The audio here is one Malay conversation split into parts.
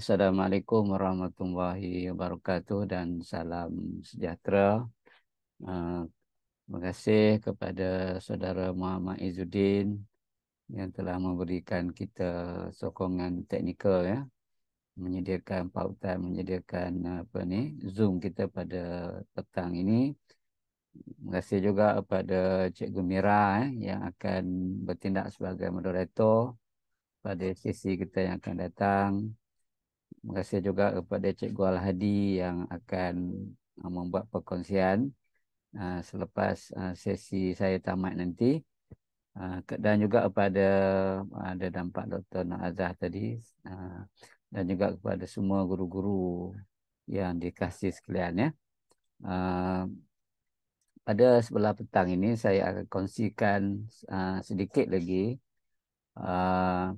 Assalamualaikum warahmatullahi wabarakatuh dan salam sejahtera. Uh, terima kasih kepada saudara Muhammad Izzuddin yang telah memberikan kita sokongan teknikal ya. Menyediakan pautan, menyediakan apa ni Zoom kita pada petang ini. Terima kasih juga kepada Cikgu Mira eh, yang akan bertindak sebagai moderator pada sesi kita yang akan datang terima kasih juga kepada Cikgu Al-Hadi yang akan uh, membuat perkongsian uh, selepas uh, sesi saya tamat nanti. Dan juga kepada ada dampak Dr. Nur Azhar tadi dan juga kepada semua guru-guru yang dikasih sekalian. Ya. Pada sebelah petang ini saya akan kongsikan sedikit lagi Uh,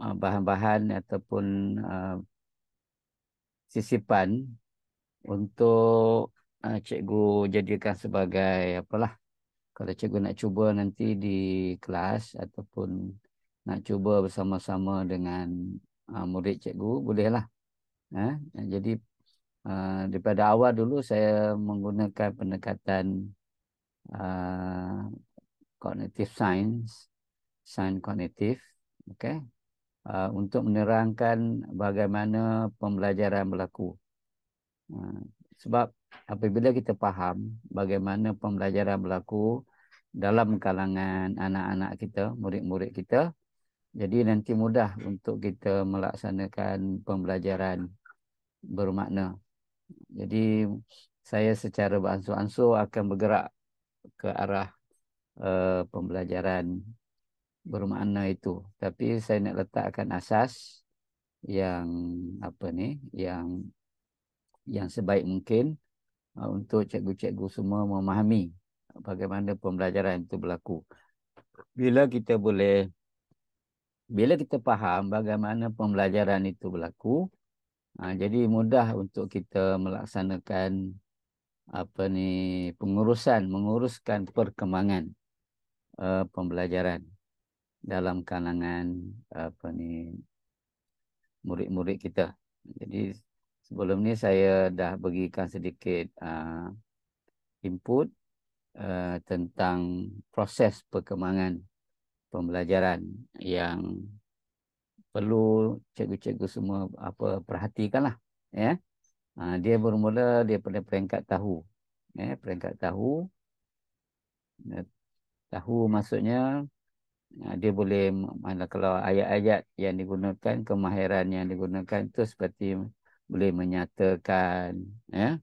Uh, bahan-bahan ataupun uh, sisipan untuk uh, cikgu jadikan sebagai apalah kalau cikgu nak cuba nanti di kelas ataupun nak cuba bersama-sama dengan uh, murid cikgu bolehlah eh? eh jadi uh, daripada awal dulu saya menggunakan pendekatan uh, cognitive science science cognitive okey Uh, untuk menerangkan bagaimana pembelajaran berlaku. Uh, sebab apabila kita faham bagaimana pembelajaran berlaku dalam kalangan anak-anak kita, murid-murid kita, jadi nanti mudah untuk kita melaksanakan pembelajaran bermakna. Jadi saya secara beransur-ansur akan bergerak ke arah uh, pembelajaran bermakna itu tapi saya nak letakkan asas yang apa ni yang yang sebaik mungkin uh, untuk cikgu-cikgu semua memahami bagaimana pembelajaran itu berlaku bila kita boleh bila kita faham bagaimana pembelajaran itu berlaku uh, jadi mudah untuk kita melaksanakan apa ni pengurusan menguruskan perkembangan uh, pembelajaran dalam kalangan apa ni murid-murid kita. Jadi sebelum ni saya dah berikan sedikit uh, input uh, tentang proses perkembangan pembelajaran yang perlu cikgu-cikgu semua apa perhatikanlah ya. Uh, dia bermula daripada peringkat tahu. Ya, peringkat tahu. Ya. Tahu maksudnya Ha, dia boleh mana kalau ayat-ayat yang digunakan kemahiran yang digunakan itu seperti boleh menyatakan ya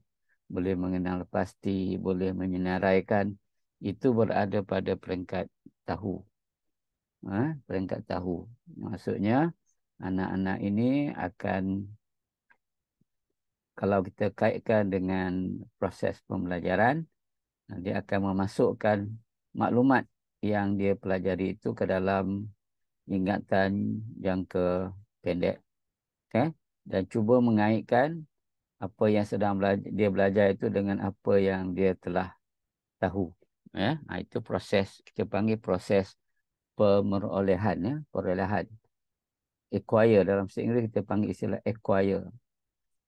boleh mengenal pasti boleh menyenaraikan itu berada pada peringkat tahu ha? peringkat tahu maksudnya anak-anak ini akan kalau kita kaitkan dengan proses pembelajaran dia akan memasukkan maklumat yang dia pelajari itu ke dalam ingatan jangka pendek. Okay? Dan cuba mengaitkan apa yang sedang belajar, dia belajar itu dengan apa yang dia telah tahu. Yeah? Ha, nah, itu proses, kita panggil proses pemerolehan. Yeah? Perolehan. Acquire. Dalam seinggris kita panggil istilah acquire.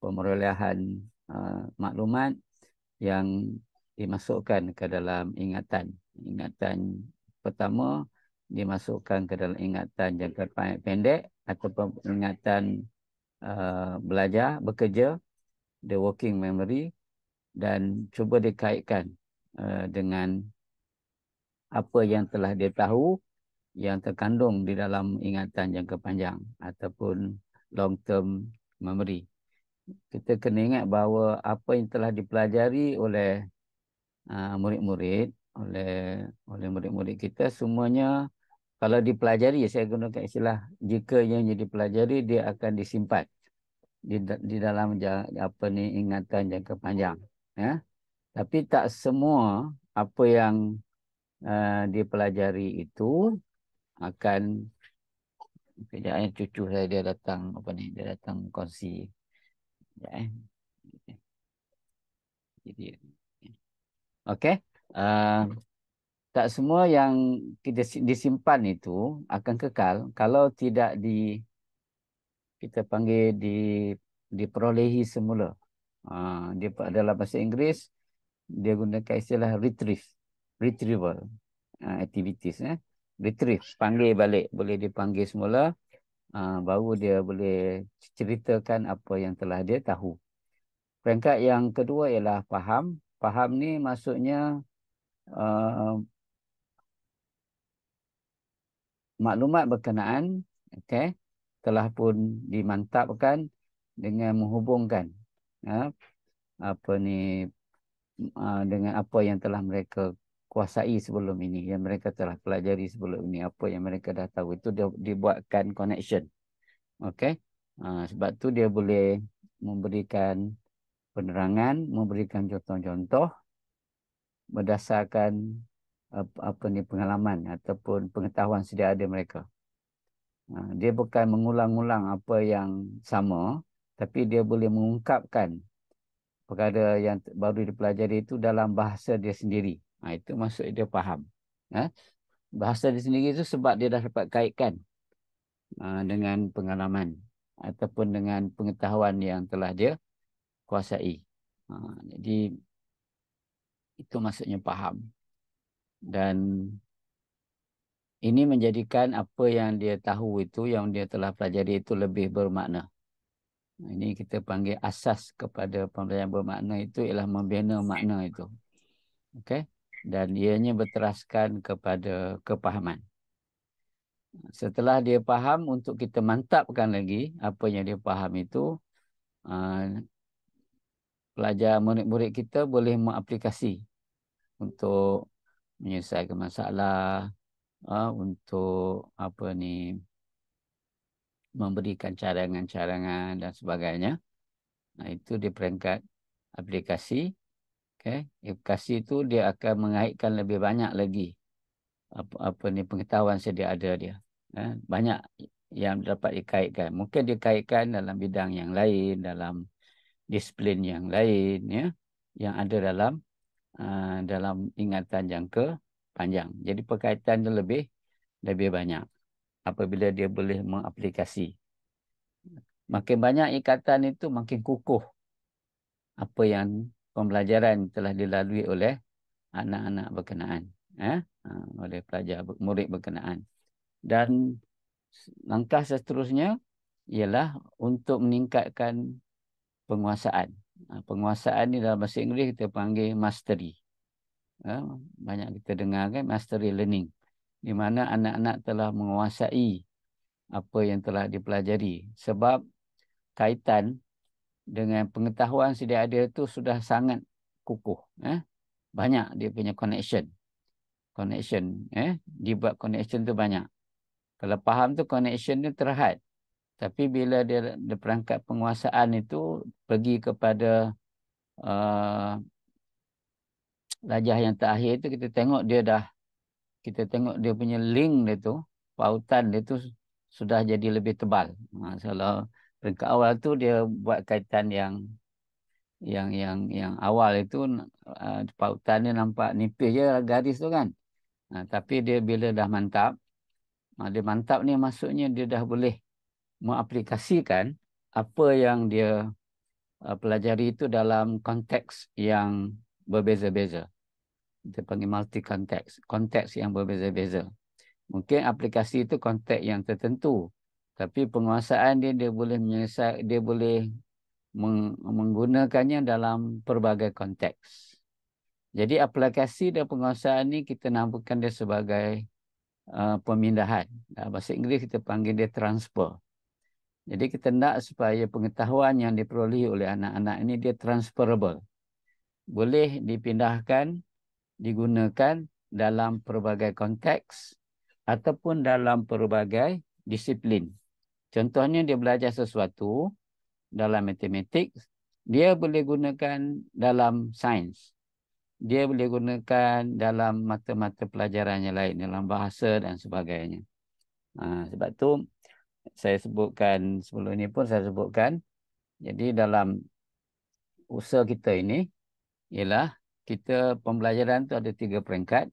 Pemerolehan uh, maklumat yang dimasukkan ke dalam ingatan. Ingatan pertama dimasukkan ke dalam ingatan jangka pendek ataupun ingatan uh, belajar, bekerja, the working memory dan cuba dikaitkan uh, dengan apa yang telah dia tahu yang terkandung di dalam ingatan jangka panjang ataupun long term memory. Kita kena ingat bahawa apa yang telah dipelajari oleh uh, murid-murid oleh oleh murid-murid kita semuanya kalau dipelajari ya, saya gunakan istilah jika yang jadi pelajari dia akan disimpan di, di dalam apa ni ingatan yang kepanjang, ya tapi tak semua apa yang uh, dipelajari itu akan kejayaan cucu saya dia datang apa ni dia datang kongsi ya eh jadi ya. okay. Ah, tak semua yang kita disimpan itu akan kekal kalau tidak di kita panggil di diperolehi semula. Ah, dia uh, dalam bahasa Inggeris dia gunakan istilah retrieve, retrieval uh, activities eh. Retrieve, panggil balik, boleh dipanggil semula. Uh, baru dia boleh ceritakan apa yang telah dia tahu. Peringkat yang kedua ialah faham. Faham ni maksudnya Ah, maklumat berkenaan okay, telah pun dimantapkan dengan menghubungkan uh, apa ni uh, dengan apa yang telah mereka kuasai sebelum ini yang mereka telah pelajari sebelum ini apa yang mereka dah tahu itu dia dibuatkan connection okey uh, sebab tu dia boleh memberikan penerangan memberikan contoh-contoh berdasarkan apa ni pengalaman ataupun pengetahuan sedia ada mereka. Ha, dia bukan mengulang-ulang apa yang sama, tapi dia boleh mengungkapkan perkara yang baru dipelajari itu dalam bahasa dia sendiri. Ha, itu maksud dia faham. Ha? Bahasa dia sendiri itu sebab dia dah dapat kaitkan dengan pengalaman ataupun dengan pengetahuan yang telah dia kuasai. Jadi itu maksudnya faham dan ini menjadikan apa yang dia tahu itu yang dia telah pelajari itu lebih bermakna ini kita panggil asas kepada pembelajaran bermakna itu ialah membina makna itu okay? dan ianya berteraskan kepada kepahaman setelah dia faham untuk kita mantapkan lagi apa yang dia faham itu uh, pelajar murid-murid kita boleh mengaplikasi untuk menyelesaikan masalah uh, untuk apa ni memberikan cadangan-cadangan dan sebagainya nah itu di peringkat aplikasi okey aplikasi itu dia akan mengaitkan lebih banyak lagi apa apa ni pengetahuan sedia ada dia eh, banyak yang dapat dikaitkan mungkin dikaitkan dalam bidang yang lain dalam disiplin yang lain ya yang ada dalam Ah, dalam ingatan jangka panjang. Jadi perkaitan dia lebih lebih banyak apabila dia boleh mengaplikasi. Makin banyak ikatan itu makin kukuh apa yang pembelajaran telah dilalui oleh anak-anak berkenaan, eh? Ah, oleh pelajar murid berkenaan. Dan langkah seterusnya ialah untuk meningkatkan penguasaan. Ha, penguasaan ni dalam bahasa Inggeris kita panggil mastery. Ha, banyak kita dengar kan mastery learning. Di mana anak-anak telah menguasai apa yang telah dipelajari. Sebab kaitan dengan pengetahuan sedia ada itu sudah sangat kukuh. Eh? Banyak dia punya connection. Connection. Eh? Dia buat connection tu banyak. Kalau faham tu connection tu terhad. Tapi bila dia di perangkat penguasaan itu pergi kepada eh, rajah yang terakhir itu kita tengok dia dah kita tengok dia punya link dia tu, pautan dia tu sudah jadi lebih tebal. Masalah ha, peringkat awal tu dia buat kaitan yang yang yang yang awal itu uh, pautan dia nampak nipis je garis tu kan. Uh, tapi dia bila dah mantap, uh, dia mantap ni maksudnya dia dah boleh mengaplikasikan apa yang dia uh, pelajari itu dalam konteks yang berbeza-beza. Kita panggil multi konteks, konteks yang berbeza-beza. Mungkin aplikasi itu konteks yang tertentu, tapi penguasaan dia dia boleh menyelesaikan dia boleh menggunakannya dalam pelbagai konteks. Jadi aplikasi dan penguasaan ini kita nampakkan dia sebagai uh, pemindahan. bahasa Inggeris kita panggil dia transfer. Jadi kita nak supaya pengetahuan yang diperoleh oleh anak-anak ini dia transferable. Boleh dipindahkan, digunakan dalam pelbagai konteks ataupun dalam pelbagai disiplin. Contohnya dia belajar sesuatu dalam matematik, dia boleh gunakan dalam sains. Dia boleh gunakan dalam mata-mata pelajaran yang lain, dalam bahasa dan sebagainya. Ha, sebab tu saya sebutkan sebelum ini pun saya sebutkan. Jadi dalam usaha kita ini ialah kita pembelajaran tu ada tiga peringkat.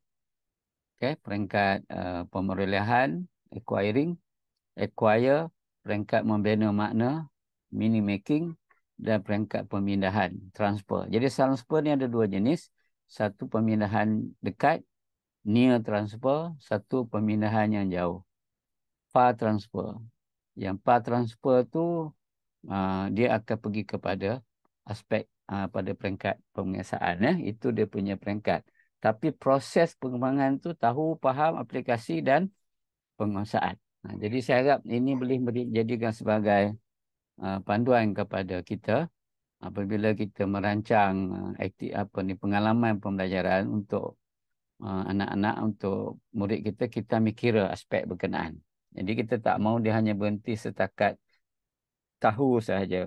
Okay, peringkat uh, eh, pemerolehan, acquiring, acquire, peringkat membina makna, mini making dan peringkat pemindahan, transfer. Jadi transfer ni ada dua jenis. Satu pemindahan dekat, near transfer. Satu pemindahan yang jauh, far transfer yang part transfer tu uh, dia akan pergi kepada aspek uh, pada peringkat pengesaan eh? itu dia punya peringkat tapi proses pengembangan tu tahu faham aplikasi dan pengesaan nah, jadi saya harap ini boleh menjadikan sebagai uh, panduan kepada kita apabila kita merancang aktif apa ni pengalaman pembelajaran untuk anak-anak uh, untuk murid kita kita mikir aspek berkenaan jadi kita tak mahu dia hanya berhenti setakat tahu saja.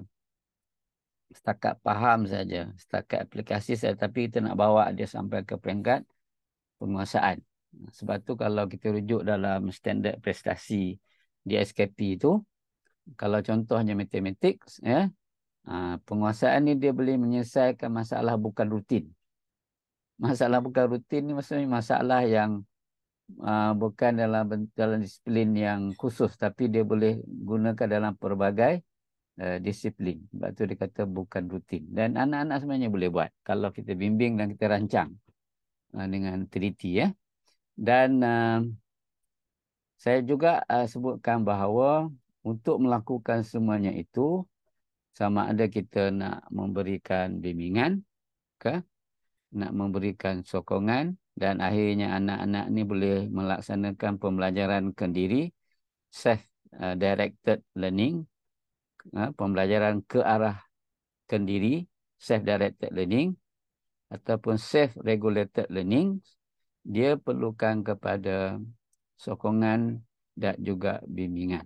Setakat faham saja, setakat aplikasi saja tapi kita nak bawa dia sampai ke peringkat penguasaan. Sebab tu kalau kita rujuk dalam standard prestasi di SKP itu, kalau contohnya matematik ya, ha, penguasaan ni dia boleh menyelesaikan masalah bukan rutin. Masalah bukan rutin ni maksudnya masalah yang uh, bukan dalam dalam disiplin yang khusus tapi dia boleh gunakan dalam pelbagai uh, disiplin. Sebab tu dia kata bukan rutin dan anak-anak sebenarnya boleh buat kalau kita bimbing dan kita rancang uh, dengan teliti ya. Eh. Dan uh, saya juga uh, sebutkan bahawa untuk melakukan semuanya itu sama ada kita nak memberikan bimbingan ke nak memberikan sokongan dan akhirnya anak-anak ni boleh melaksanakan pembelajaran kendiri self uh, directed learning uh, pembelajaran ke arah kendiri self directed learning ataupun self regulated learning dia perlukan kepada sokongan dan juga bimbingan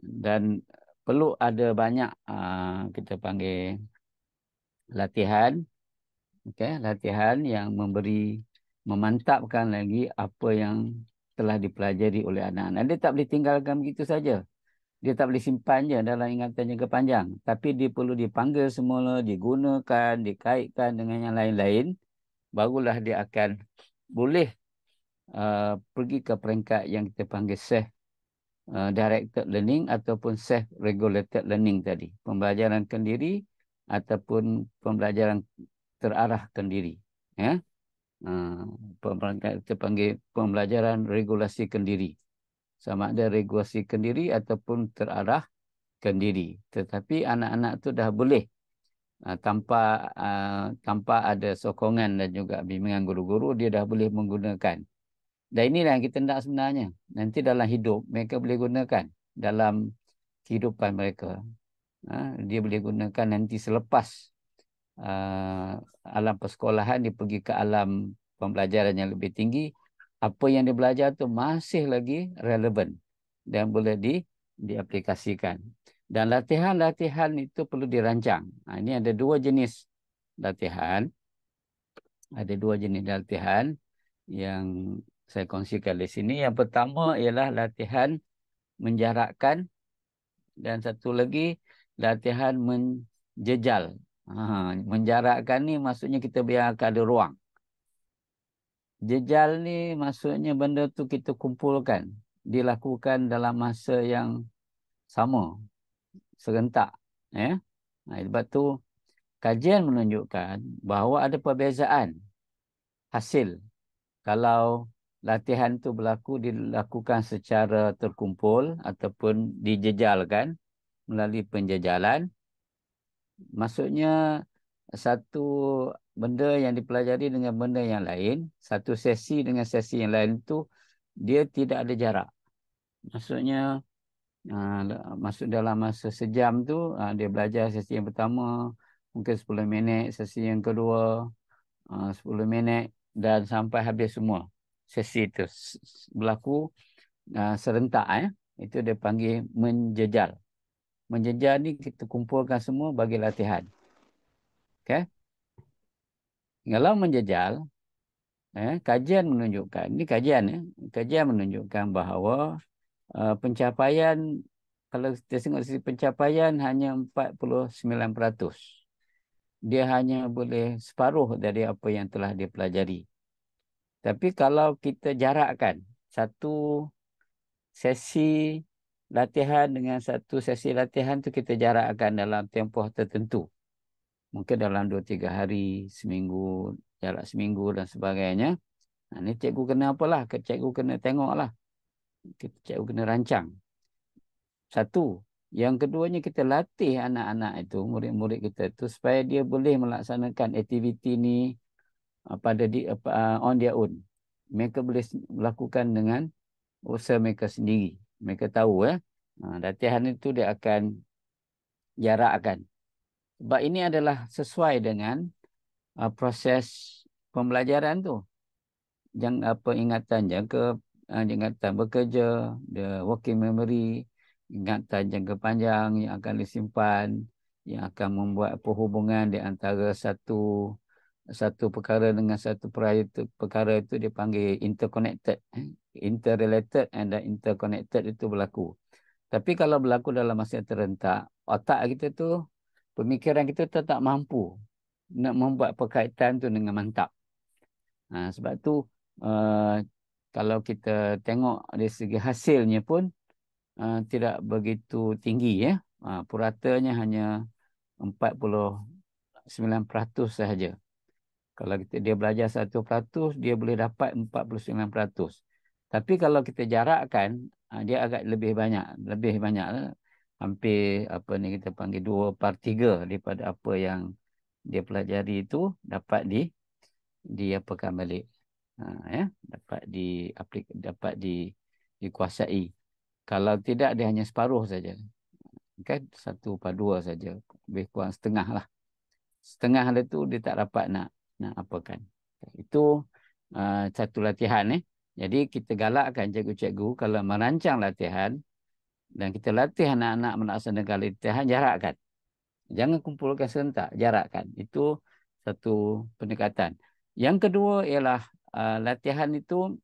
dan perlu ada banyak uh, kita panggil latihan okey latihan yang memberi memantapkan lagi apa yang telah dipelajari oleh anak-anak. Dia tak boleh tinggalkan begitu saja. Dia tak boleh simpan je dalam ingatan jangka panjang. Tapi dia perlu dipanggil semula, digunakan, dikaitkan dengan yang lain-lain. Barulah dia akan boleh uh, pergi ke peringkat yang kita panggil self uh, directed learning ataupun self regulated learning tadi. Pembelajaran kendiri ataupun pembelajaran terarah kendiri. Ya. Yeah? Ah, perangkat kita panggil pembelajaran regulasi kendiri. Sama ada regulasi kendiri ataupun terarah kendiri. Tetapi anak-anak tu dah boleh ah, tanpa ah, tanpa ada sokongan dan juga bimbingan guru-guru, dia dah boleh menggunakan. Dan inilah yang kita nak sebenarnya. Nanti dalam hidup, mereka boleh gunakan dalam kehidupan mereka. Dia boleh gunakan nanti selepas uh, alam persekolahan dia pergi ke alam pembelajaran yang lebih tinggi apa yang dia belajar tu masih lagi relevan dan boleh di diaplikasikan dan latihan-latihan itu perlu dirancang ha, ini ada dua jenis latihan ada dua jenis latihan yang saya kongsikan di sini yang pertama ialah latihan menjarakkan dan satu lagi latihan menjejal Ha, menjarakkan ni maksudnya kita biarkan ada ruang. Jejal ni maksudnya benda tu kita kumpulkan. Dilakukan dalam masa yang sama. Serentak. Eh? Ha, sebab tu kajian menunjukkan bahawa ada perbezaan hasil. Kalau latihan tu berlaku dilakukan secara terkumpul ataupun dijejalkan melalui penjejalan maksudnya satu benda yang dipelajari dengan benda yang lain, satu sesi dengan sesi yang lain tu dia tidak ada jarak. Maksudnya uh, ah, masuk dalam masa sejam tu uh, dia belajar sesi yang pertama mungkin 10 minit, sesi yang kedua ah, uh, 10 minit dan sampai habis semua sesi itu berlaku uh, serentak eh itu dia panggil menjejal menjejar ni kita kumpulkan semua bagi latihan. Okey. Kalau menjejal eh kajian menunjukkan ni kajian eh, kajian menunjukkan bahawa uh, pencapaian kalau kita tengok sisi pencapaian hanya 49%. Dia hanya boleh separuh dari apa yang telah dia pelajari. Tapi kalau kita jarakkan satu sesi latihan dengan satu sesi latihan tu kita jarak akan dalam tempoh tertentu. Mungkin dalam 2-3 hari, seminggu, jarak seminggu dan sebagainya. Nah, ha, ni cikgu kena apalah, cikgu kena tengoklah. Cikgu kena rancang. Satu, yang keduanya kita latih anak-anak itu, murid-murid kita tu supaya dia boleh melaksanakan aktiviti ni uh, pada di, uh, on their own. Mereka boleh melakukan dengan usaha mereka sendiri mereka tahu ya. Ha, latihan itu dia akan jarakkan. Sebab ini adalah sesuai dengan uh, proses pembelajaran tu. Jangan apa ingatan jangka uh, ingatan bekerja, the working memory, ingatan jangka panjang yang akan disimpan, yang akan membuat perhubungan di antara satu satu perkara dengan satu perkara itu, perkara itu dipanggil interconnected interrelated and interconnected itu berlaku. Tapi kalau berlaku dalam masa yang terentak, otak kita tu, pemikiran kita tu tak mampu nak membuat perkaitan tu dengan mantap. Ha, sebab tu uh, kalau kita tengok dari segi hasilnya pun uh, tidak begitu tinggi ya. Ha, puratanya hanya 49% sahaja. Kalau kita dia belajar 1%, dia boleh dapat 49%. Tapi kalau kita jarakkan, ha, dia agak lebih banyak. Lebih banyak eh, hampir apa ni kita panggil dua per 3 daripada apa yang dia pelajari itu dapat di di apakan balik ha, ya dapat di aplik dapat di dikuasai kalau tidak dia hanya separuh saja okay satu per dua saja lebih kurang setengah lah setengah itu dia tak dapat nak nak apakan itu uh, satu latihan eh jadi kita galakkan cikgu-cikgu kalau merancang latihan dan kita latih anak-anak melaksanakan latihan, jarakkan. Jangan kumpulkan serentak, jarakkan. Itu satu pendekatan. Yang kedua ialah uh, latihan itu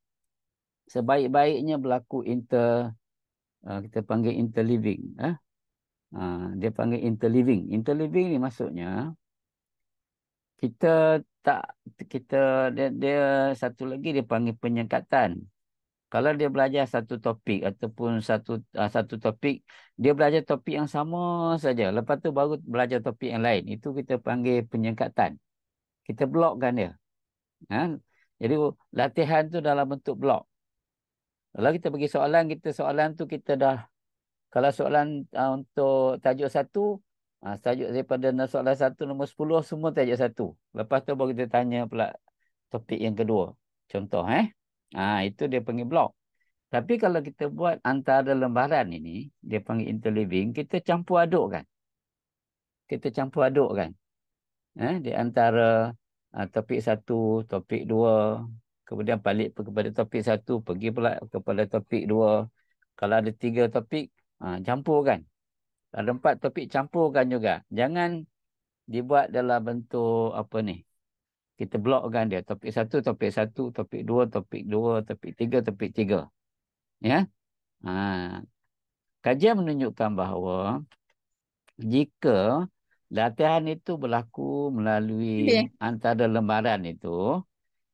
sebaik-baiknya berlaku inter uh, kita panggil interliving. Eh? Uh, dia panggil interliving. Interliving ni maksudnya kita tak kita dia, dia satu lagi dia panggil penyekatan. Kalau dia belajar satu topik ataupun satu uh, satu topik, dia belajar topik yang sama saja. Lepas tu baru belajar topik yang lain. Itu kita panggil penyekatan. Kita blokkan dia. Ha? Jadi latihan tu dalam bentuk blok. Kalau kita bagi soalan, kita soalan tu kita dah kalau soalan uh, untuk tajuk satu, Ha, tajuk daripada soalan satu nombor sepuluh, semua tajuk satu. Lepas tu baru kita tanya pula topik yang kedua. Contoh eh. Ha, itu dia panggil blok. Tapi kalau kita buat antara lembaran ini, dia panggil interliving. kita campur aduk kan. Kita campur aduk kan. Eh, di antara uh, topik satu, topik dua, kemudian balik kepada topik satu, pergi pula kepada topik dua. Kalau ada tiga topik, uh, campur kan ada empat topik campurkan juga. Jangan dibuat dalam bentuk apa ni. Kita blokkan dia. Topik satu, topik satu, topik dua, topik dua, topik tiga, topik tiga. Ya? Ha. Kajian menunjukkan bahawa jika latihan itu berlaku melalui yeah. antara lembaran itu,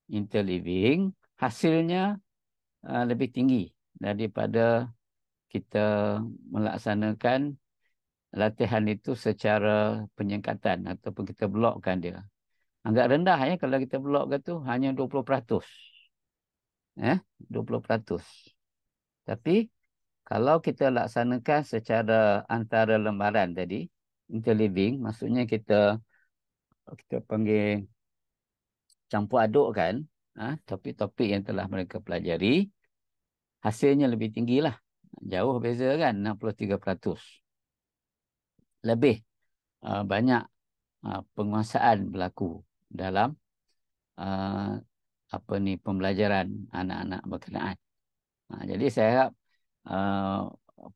interliving, hasilnya uh, lebih tinggi daripada kita melaksanakan latihan itu secara penyekatan ataupun kita blokkan dia. Agak rendah ya kalau kita blokkan tu hanya 20%. Eh, 20%. Tapi kalau kita laksanakan secara antara lembaran tadi, interliving, maksudnya kita kita panggil campur aduk kan ha, topik-topik yang telah mereka pelajari, hasilnya lebih tinggilah. Jauh beza kan, 63% lebih uh, banyak uh, penguasaan berlaku dalam uh, apa ni pembelajaran anak-anak berkenaan. Uh, jadi saya harap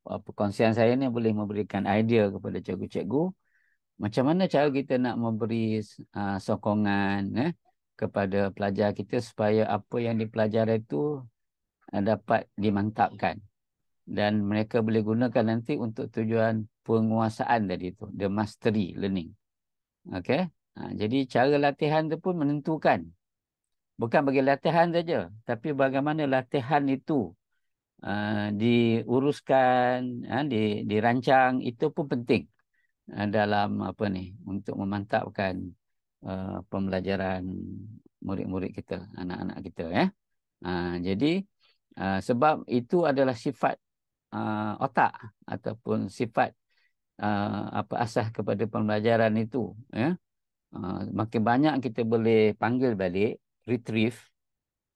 uh, perkongsian saya ni boleh memberikan idea kepada cikgu-cikgu macam mana cara kita nak memberi uh, sokongan eh, kepada pelajar kita supaya apa yang dipelajari itu uh, dapat dimantapkan dan mereka boleh gunakan nanti untuk tujuan penguasaan tadi tu the mastery learning okey ha, jadi cara latihan tu pun menentukan bukan bagi latihan saja tapi bagaimana latihan itu uh, diuruskan ha, di, dirancang itu pun penting uh, dalam apa ni untuk memantapkan uh, pembelajaran murid-murid kita anak-anak kita ya uh, jadi uh, sebab itu adalah sifat uh, otak ataupun sifat uh, apa asas kepada pembelajaran itu ya uh, makin banyak kita boleh panggil balik retrieve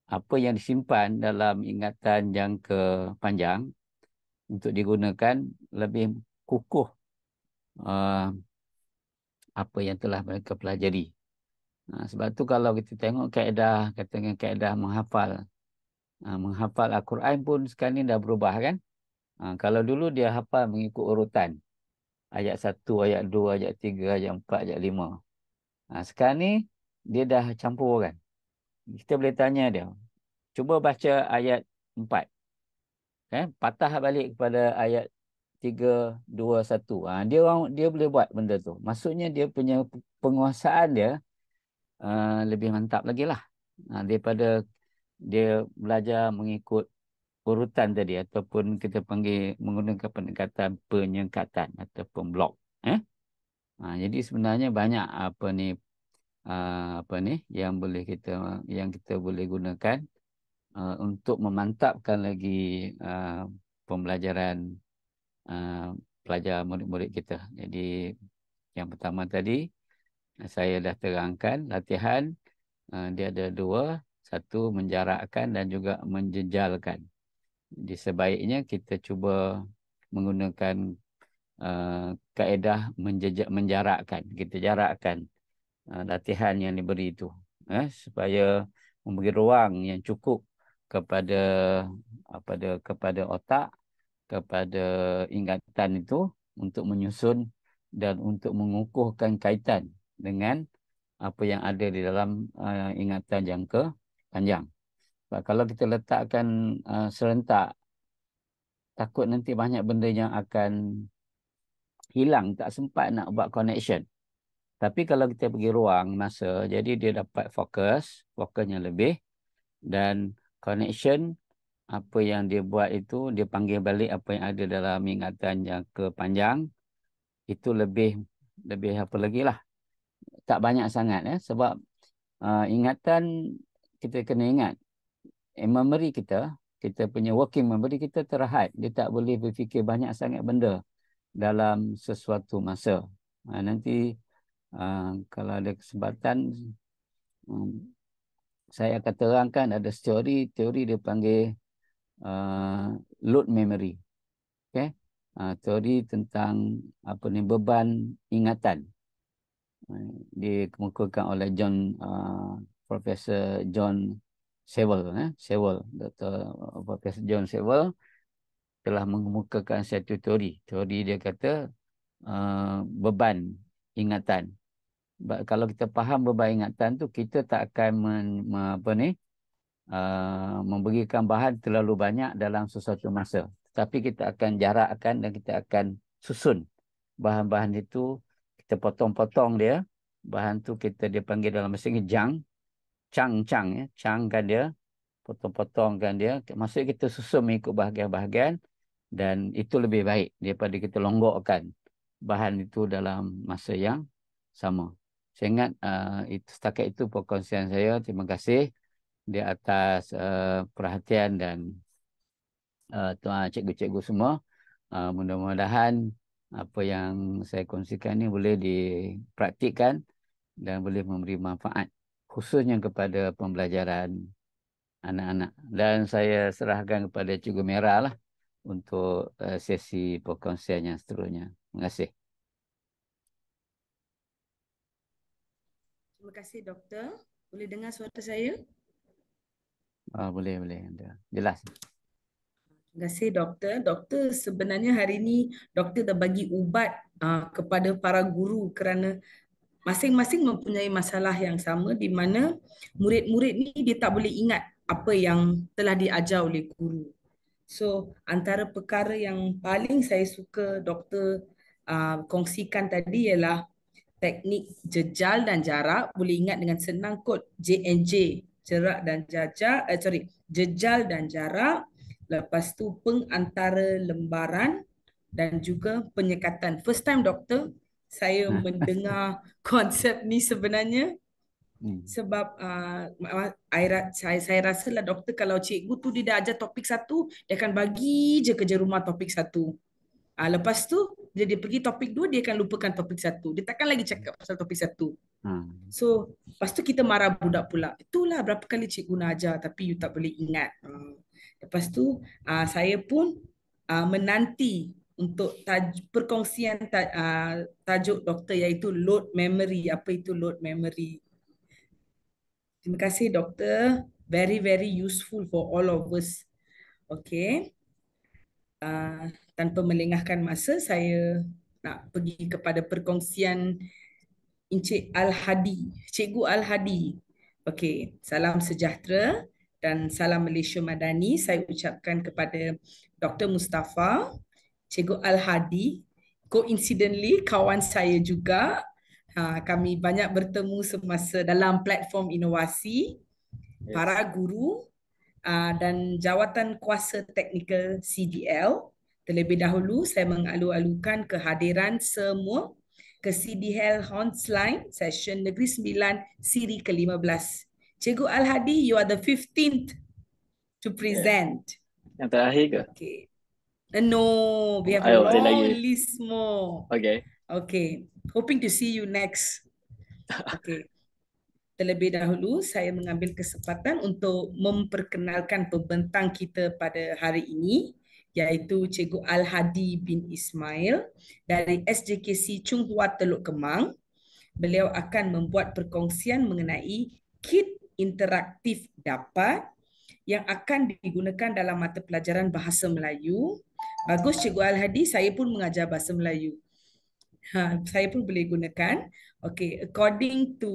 apa yang disimpan dalam ingatan jangka panjang untuk digunakan lebih kukuh uh, apa yang telah mereka pelajari uh, sebab tu kalau kita tengok kaedah katakan kaedah menghafal Uh, menghafal Al-Quran pun sekarang ni dah berubah kan Ha, kalau dulu dia hafal mengikut urutan. Ayat satu, ayat dua, ayat tiga, ayat empat, ayat lima. Ha, sekarang ni dia dah campur kan. Kita boleh tanya dia. Cuba baca ayat empat. Okay? Eh, patah balik kepada ayat tiga, dua, satu. Ha, dia, orang, dia boleh buat benda tu. Maksudnya dia punya penguasaan dia uh, lebih mantap lagi lah. Ha, daripada dia belajar mengikut urutan tadi ataupun kita panggil menggunakan pendekatan penyekatan ataupun blok eh ha, jadi sebenarnya banyak apa ni ha, apa ni yang boleh kita yang kita boleh gunakan ha, untuk memantapkan lagi ha, pembelajaran pelajar murid-murid kita jadi yang pertama tadi saya dah terangkan latihan dia ada dua satu menjarakkan dan juga menjejalkan jadi sebaiknya kita cuba menggunakan uh, kaedah menjejak menjarakkan kita jarakkan uh, latihan yang diberi itu eh, supaya memberi ruang yang cukup kepada kepada kepada otak kepada ingatan itu untuk menyusun dan untuk mengukuhkan kaitan dengan apa yang ada di dalam uh, ingatan jangka panjang sebab kalau kita letakkan uh, serentak, takut nanti banyak benda yang akan hilang. Tak sempat nak buat connection. Tapi kalau kita pergi ruang masa, jadi dia dapat fokus, fokusnya lebih. Dan connection, apa yang dia buat itu, dia panggil balik apa yang ada dalam ingatan yang kepanjang. Itu lebih lebih apa lagi lah. Tak banyak sangat. Eh? Sebab uh, ingatan, kita kena ingat. Eh, memory kita, kita punya working memory kita terhad. Dia tak boleh berfikir banyak sangat benda dalam sesuatu masa. Uh, nanti uh, kalau ada kesempatan, um, saya akan terangkan ada teori, teori dia panggil uh, load memory. Okay? Uh, teori tentang apa ni beban ingatan. Uh, dia kemukakan oleh John uh, Profesor John Sewell, eh? Sewell, Dr. Professor John Sewell telah mengemukakan satu teori. Teori dia kata uh, beban ingatan. But kalau kita faham beban ingatan tu, kita tak akan men, apa ni, uh, memberikan bahan terlalu banyak dalam sesuatu masa. Tetapi kita akan jarakkan dan kita akan susun bahan-bahan itu. Kita potong-potong dia. Bahan tu kita dipanggil dalam mesin ini cang-cang ya, cangkan dia, potong-potongkan dia. Maksud kita susun mengikut bahagian-bahagian dan itu lebih baik daripada kita longgokkan bahan itu dalam masa yang sama. Saya ingat uh, itu, setakat itu perkongsian saya. Terima kasih di atas uh, perhatian dan uh, tuan cikgu-cikgu semua. Uh, Mudah-mudahan apa yang saya kongsikan ini boleh dipraktikkan dan boleh memberi manfaat khususnya kepada pembelajaran anak-anak. Dan saya serahkan kepada Cikgu Merah lah untuk eh, sesi perkongsian yang seterusnya. Terima kasih. Terima kasih doktor. Boleh dengar suara saya? Ah, boleh, boleh. Jelas. Terima kasih doktor. Doktor sebenarnya hari ini doktor dah bagi ubat uh, kepada para guru kerana masing-masing mempunyai masalah yang sama di mana murid-murid ni dia tak boleh ingat apa yang telah diajar oleh guru. So antara perkara yang paling saya suka doktor uh, kongsikan tadi ialah teknik jejal dan jarak boleh ingat dengan senang kod JNJ jarak dan jajak eh, sorry jejal dan jarak lepas tu pengantara lembaran dan juga penyekatan first time doktor saya hmm. mendengar konsep ni sebenarnya hmm. sebab uh, I, saya, saya rasa lah doktor kalau cikgu tu dia ajar topik satu dia akan bagi je kerja rumah topik satu uh, lepas tu bila dia pergi topik dua dia akan lupakan topik satu dia takkan lagi cakap pasal topik satu hmm. so lepas tu kita marah budak pula itulah berapa kali cikgu nak ajar tapi you tak boleh ingat uh, lepas tu uh, saya pun uh, menanti untuk taj- perkongsian taj- uh, ah, tajuk doktor iaitu load memory. Apa itu load memory? Terima kasih doktor. Very very useful for all of us. Okay. Uh, tanpa melengahkan masa, saya nak pergi kepada perkongsian Encik Al-Hadi. Cikgu Al-Hadi. Okay. Salam sejahtera dan salam Malaysia Madani. Saya ucapkan kepada Dr. Mustafa, Cikgu Al Hadi. Coincidentally, kawan saya juga. Ha, kami banyak bertemu semasa dalam platform inovasi yes. para guru uh, dan jawatan kuasa teknikal CDL. Terlebih dahulu, saya mengalu-alukan kehadiran semua ke CDL Hotline Session Negeri Sembilan Siri ke-15. Cikgu Al-Hadi, you are the 15th to present. Yang terakhir ke? Okay. Uh, no, we have oh, a long list more. Okay. Okay. Hoping to see you next. Okay. Terlebih dahulu, saya mengambil kesempatan untuk memperkenalkan pembentang kita pada hari ini iaitu Cikgu Al-Hadi bin Ismail dari SJKC Chung Hua Teluk Kemang. Beliau akan membuat perkongsian mengenai kit interaktif dapat yang akan digunakan dalam mata pelajaran bahasa Melayu. Bagus Cikgu Al-Hadi, saya pun mengajar bahasa Melayu. Ha, saya pun boleh gunakan. Okay, according to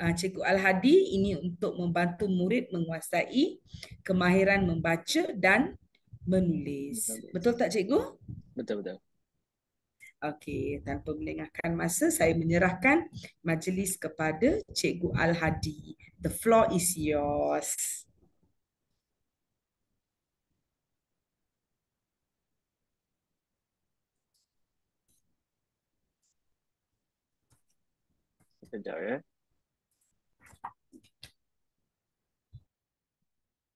uh, Cikgu Al-Hadi, ini untuk membantu murid menguasai kemahiran membaca dan menulis. Betul, betul tak Cikgu? Betul-betul. Okey, tanpa menengahkan masa, saya menyerahkan majlis kepada Cikgu Al-Hadi. The floor is yours. sekejap ya.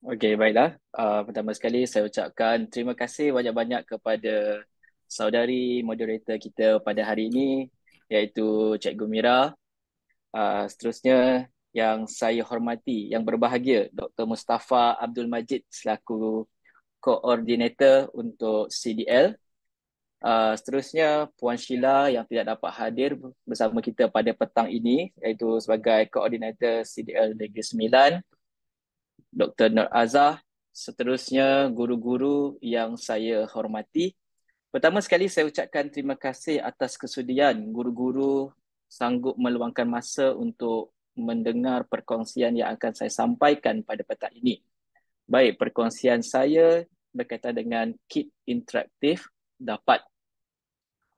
Okey, baiklah. Uh, pertama sekali saya ucapkan terima kasih banyak-banyak kepada saudari moderator kita pada hari ini iaitu Cik Gumira. Uh, seterusnya yang saya hormati, yang berbahagia Dr. Mustafa Abdul Majid selaku koordinator untuk CDL Uh, seterusnya Puan Sheila yang tidak dapat hadir bersama kita pada petang ini iaitu sebagai koordinator CDL Negeri Sembilan Dr. Nur Azah seterusnya guru-guru yang saya hormati pertama sekali saya ucapkan terima kasih atas kesudian guru-guru sanggup meluangkan masa untuk mendengar perkongsian yang akan saya sampaikan pada petang ini baik perkongsian saya berkaitan dengan kit interaktif dapat.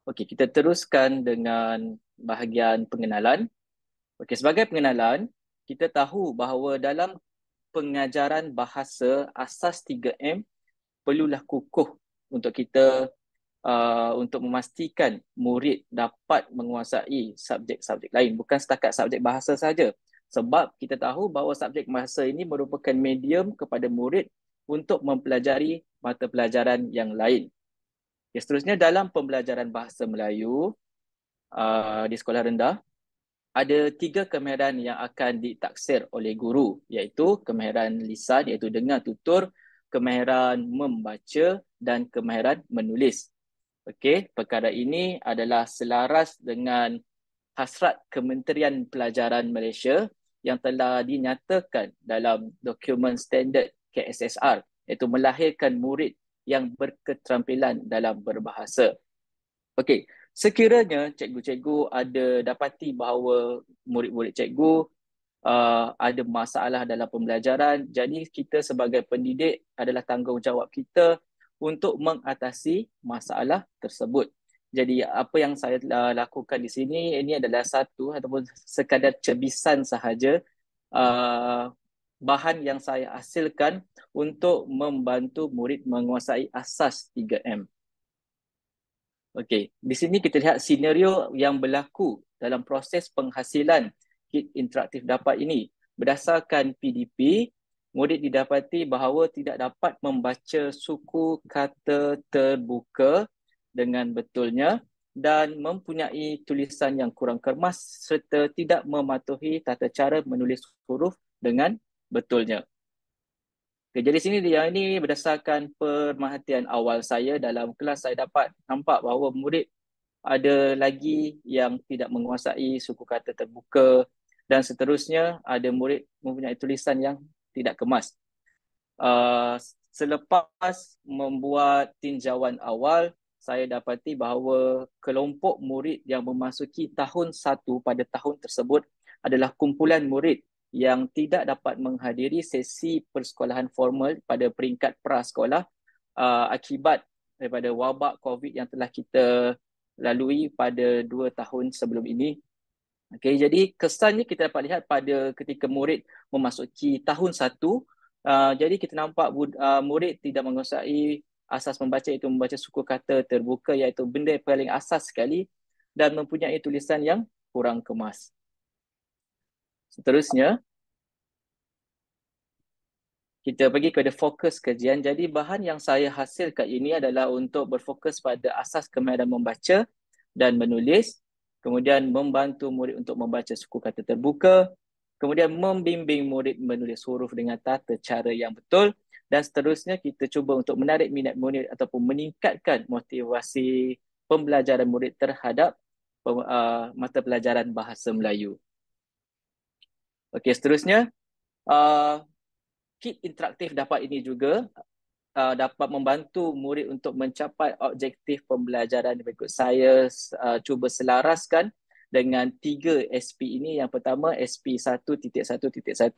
Okey, kita teruskan dengan bahagian pengenalan. Okey, sebagai pengenalan, kita tahu bahawa dalam pengajaran bahasa asas 3M perlulah kukuh untuk kita uh, untuk memastikan murid dapat menguasai subjek-subjek lain bukan setakat subjek bahasa saja sebab kita tahu bahawa subjek bahasa ini merupakan medium kepada murid untuk mempelajari mata pelajaran yang lain Ya, seterusnya dalam pembelajaran bahasa Melayu uh, di sekolah rendah ada tiga kemahiran yang akan ditaksir oleh guru iaitu kemahiran lisan iaitu dengar tutur, kemahiran membaca dan kemahiran menulis. Okey, perkara ini adalah selaras dengan hasrat Kementerian Pelajaran Malaysia yang telah dinyatakan dalam dokumen standard KSSR iaitu melahirkan murid yang berketerampilan dalam berbahasa. Okey, sekiranya cikgu-cikgu ada dapati bahawa murid-murid cikgu uh, ada masalah dalam pembelajaran, jadi kita sebagai pendidik adalah tanggungjawab kita untuk mengatasi masalah tersebut. Jadi apa yang saya uh, lakukan di sini ini adalah satu ataupun sekadar cebisan sahaja uh, bahan yang saya hasilkan untuk membantu murid menguasai asas 3M. Okey, di sini kita lihat senario yang berlaku dalam proses penghasilan kit interaktif dapat ini. Berdasarkan PDP, murid didapati bahawa tidak dapat membaca suku kata terbuka dengan betulnya dan mempunyai tulisan yang kurang kermas serta tidak mematuhi tata cara menulis huruf dengan betulnya. Okay, jadi sini yang ini berdasarkan permahatian awal saya dalam kelas saya dapat nampak bahawa murid ada lagi yang tidak menguasai suku kata terbuka dan seterusnya ada murid mempunyai tulisan yang tidak kemas. Uh, selepas membuat tinjauan awal, saya dapati bahawa kelompok murid yang memasuki tahun satu pada tahun tersebut adalah kumpulan murid yang tidak dapat menghadiri sesi persekolahan formal pada peringkat prasekolah uh, akibat daripada wabak COVID yang telah kita lalui pada dua tahun sebelum ini. Okay, jadi kesannya kita dapat lihat pada ketika murid memasuki tahun satu, uh, jadi kita nampak uh, murid tidak menguasai asas membaca iaitu membaca suku kata terbuka iaitu benda paling asas sekali dan mempunyai tulisan yang kurang kemas. Seterusnya, kita pergi kepada fokus kajian. Jadi bahan yang saya hasilkan ini adalah untuk berfokus pada asas kemahiran membaca dan menulis. Kemudian membantu murid untuk membaca suku kata terbuka. Kemudian membimbing murid menulis huruf dengan tata cara yang betul. Dan seterusnya kita cuba untuk menarik minat murid ataupun meningkatkan motivasi pembelajaran murid terhadap uh, mata pelajaran Bahasa Melayu. Okey, seterusnya uh, kit interaktif dapat ini juga uh, dapat membantu murid untuk mencapai objektif pembelajaran berikut saya uh, cuba selaraskan dengan tiga SP ini yang pertama SP 1.1.1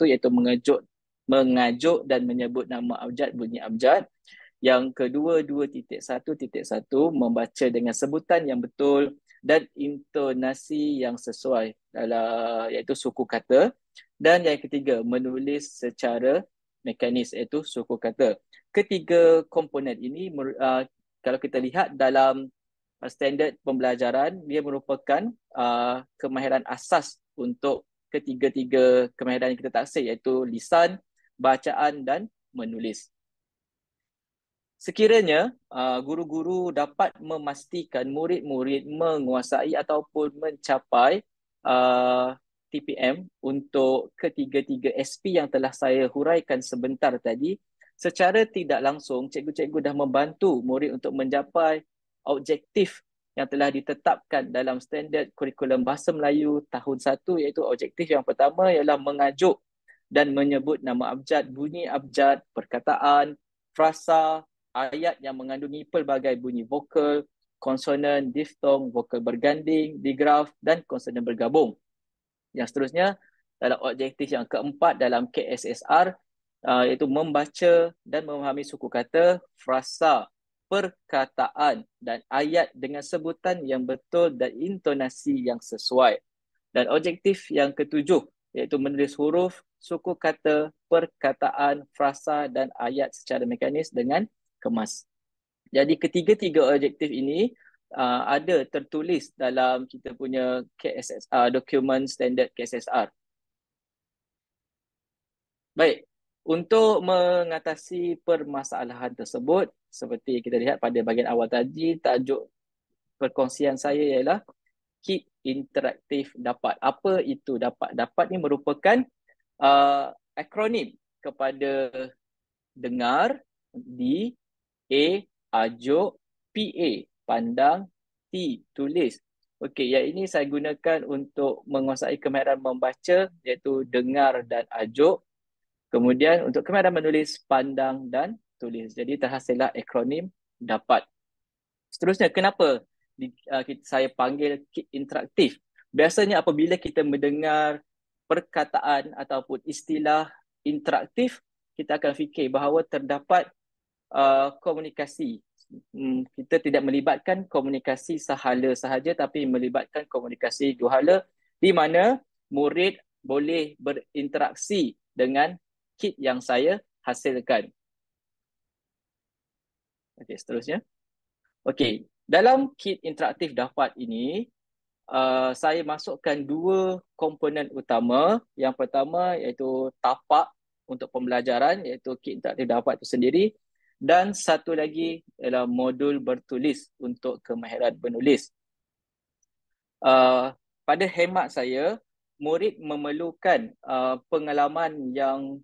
iaitu mengejut mengajuk dan menyebut nama abjad bunyi abjad yang kedua 2.1.1 membaca dengan sebutan yang betul dan intonasi yang sesuai dalam iaitu suku kata dan yang ketiga, menulis secara mekanis iaitu suku kata. Ketiga komponen ini uh, kalau kita lihat dalam uh, standard pembelajaran, dia merupakan uh, kemahiran asas untuk ketiga-tiga kemahiran yang kita taksir iaitu lisan, bacaan dan menulis. Sekiranya uh, guru-guru dapat memastikan murid-murid menguasai ataupun mencapai uh, TPM untuk ketiga-tiga SP yang telah saya huraikan sebentar tadi secara tidak langsung cikgu-cikgu dah membantu murid untuk mencapai objektif yang telah ditetapkan dalam standard kurikulum bahasa Melayu tahun 1 iaitu objektif yang pertama ialah mengajuk dan menyebut nama abjad, bunyi abjad, perkataan, frasa, ayat yang mengandungi pelbagai bunyi vokal, konsonan, diftong, vokal berganding, digraf dan konsonan bergabung. Yang seterusnya dalam objektif yang keempat dalam KSSR uh, iaitu membaca dan memahami suku kata, frasa, perkataan dan ayat dengan sebutan yang betul dan intonasi yang sesuai. Dan objektif yang ketujuh iaitu menulis huruf, suku kata, perkataan, frasa dan ayat secara mekanis dengan kemas. Jadi ketiga-tiga objektif ini uh, ada tertulis dalam kita punya KSS uh, dokumen standard KSSR. Baik, untuk mengatasi permasalahan tersebut seperti kita lihat pada bahagian awal tadi tajuk perkongsian saya ialah keep interaktif dapat. Apa itu dapat? Dapat ni merupakan uh, akronim kepada dengar di A ajuk PA pandang, T, tulis. Okey, yang ini saya gunakan untuk menguasai kemahiran membaca iaitu dengar dan ajuk. Kemudian untuk kemahiran menulis, pandang dan tulis. Jadi terhasillah akronim DAPAT. Seterusnya, kenapa di, uh, saya panggil kit interaktif? Biasanya apabila kita mendengar perkataan ataupun istilah interaktif, kita akan fikir bahawa terdapat uh, komunikasi Hmm, kita tidak melibatkan komunikasi sahala sahaja tapi melibatkan komunikasi duhala di mana murid boleh berinteraksi dengan kit yang saya hasilkan. Okey, seterusnya. Okey, dalam kit interaktif dapat ini, uh, saya masukkan dua komponen utama. Yang pertama iaitu tapak untuk pembelajaran iaitu kit interaktif dapat itu sendiri dan satu lagi ialah modul bertulis untuk kemahiran penulis. Uh, pada hemat saya, murid memerlukan uh, pengalaman yang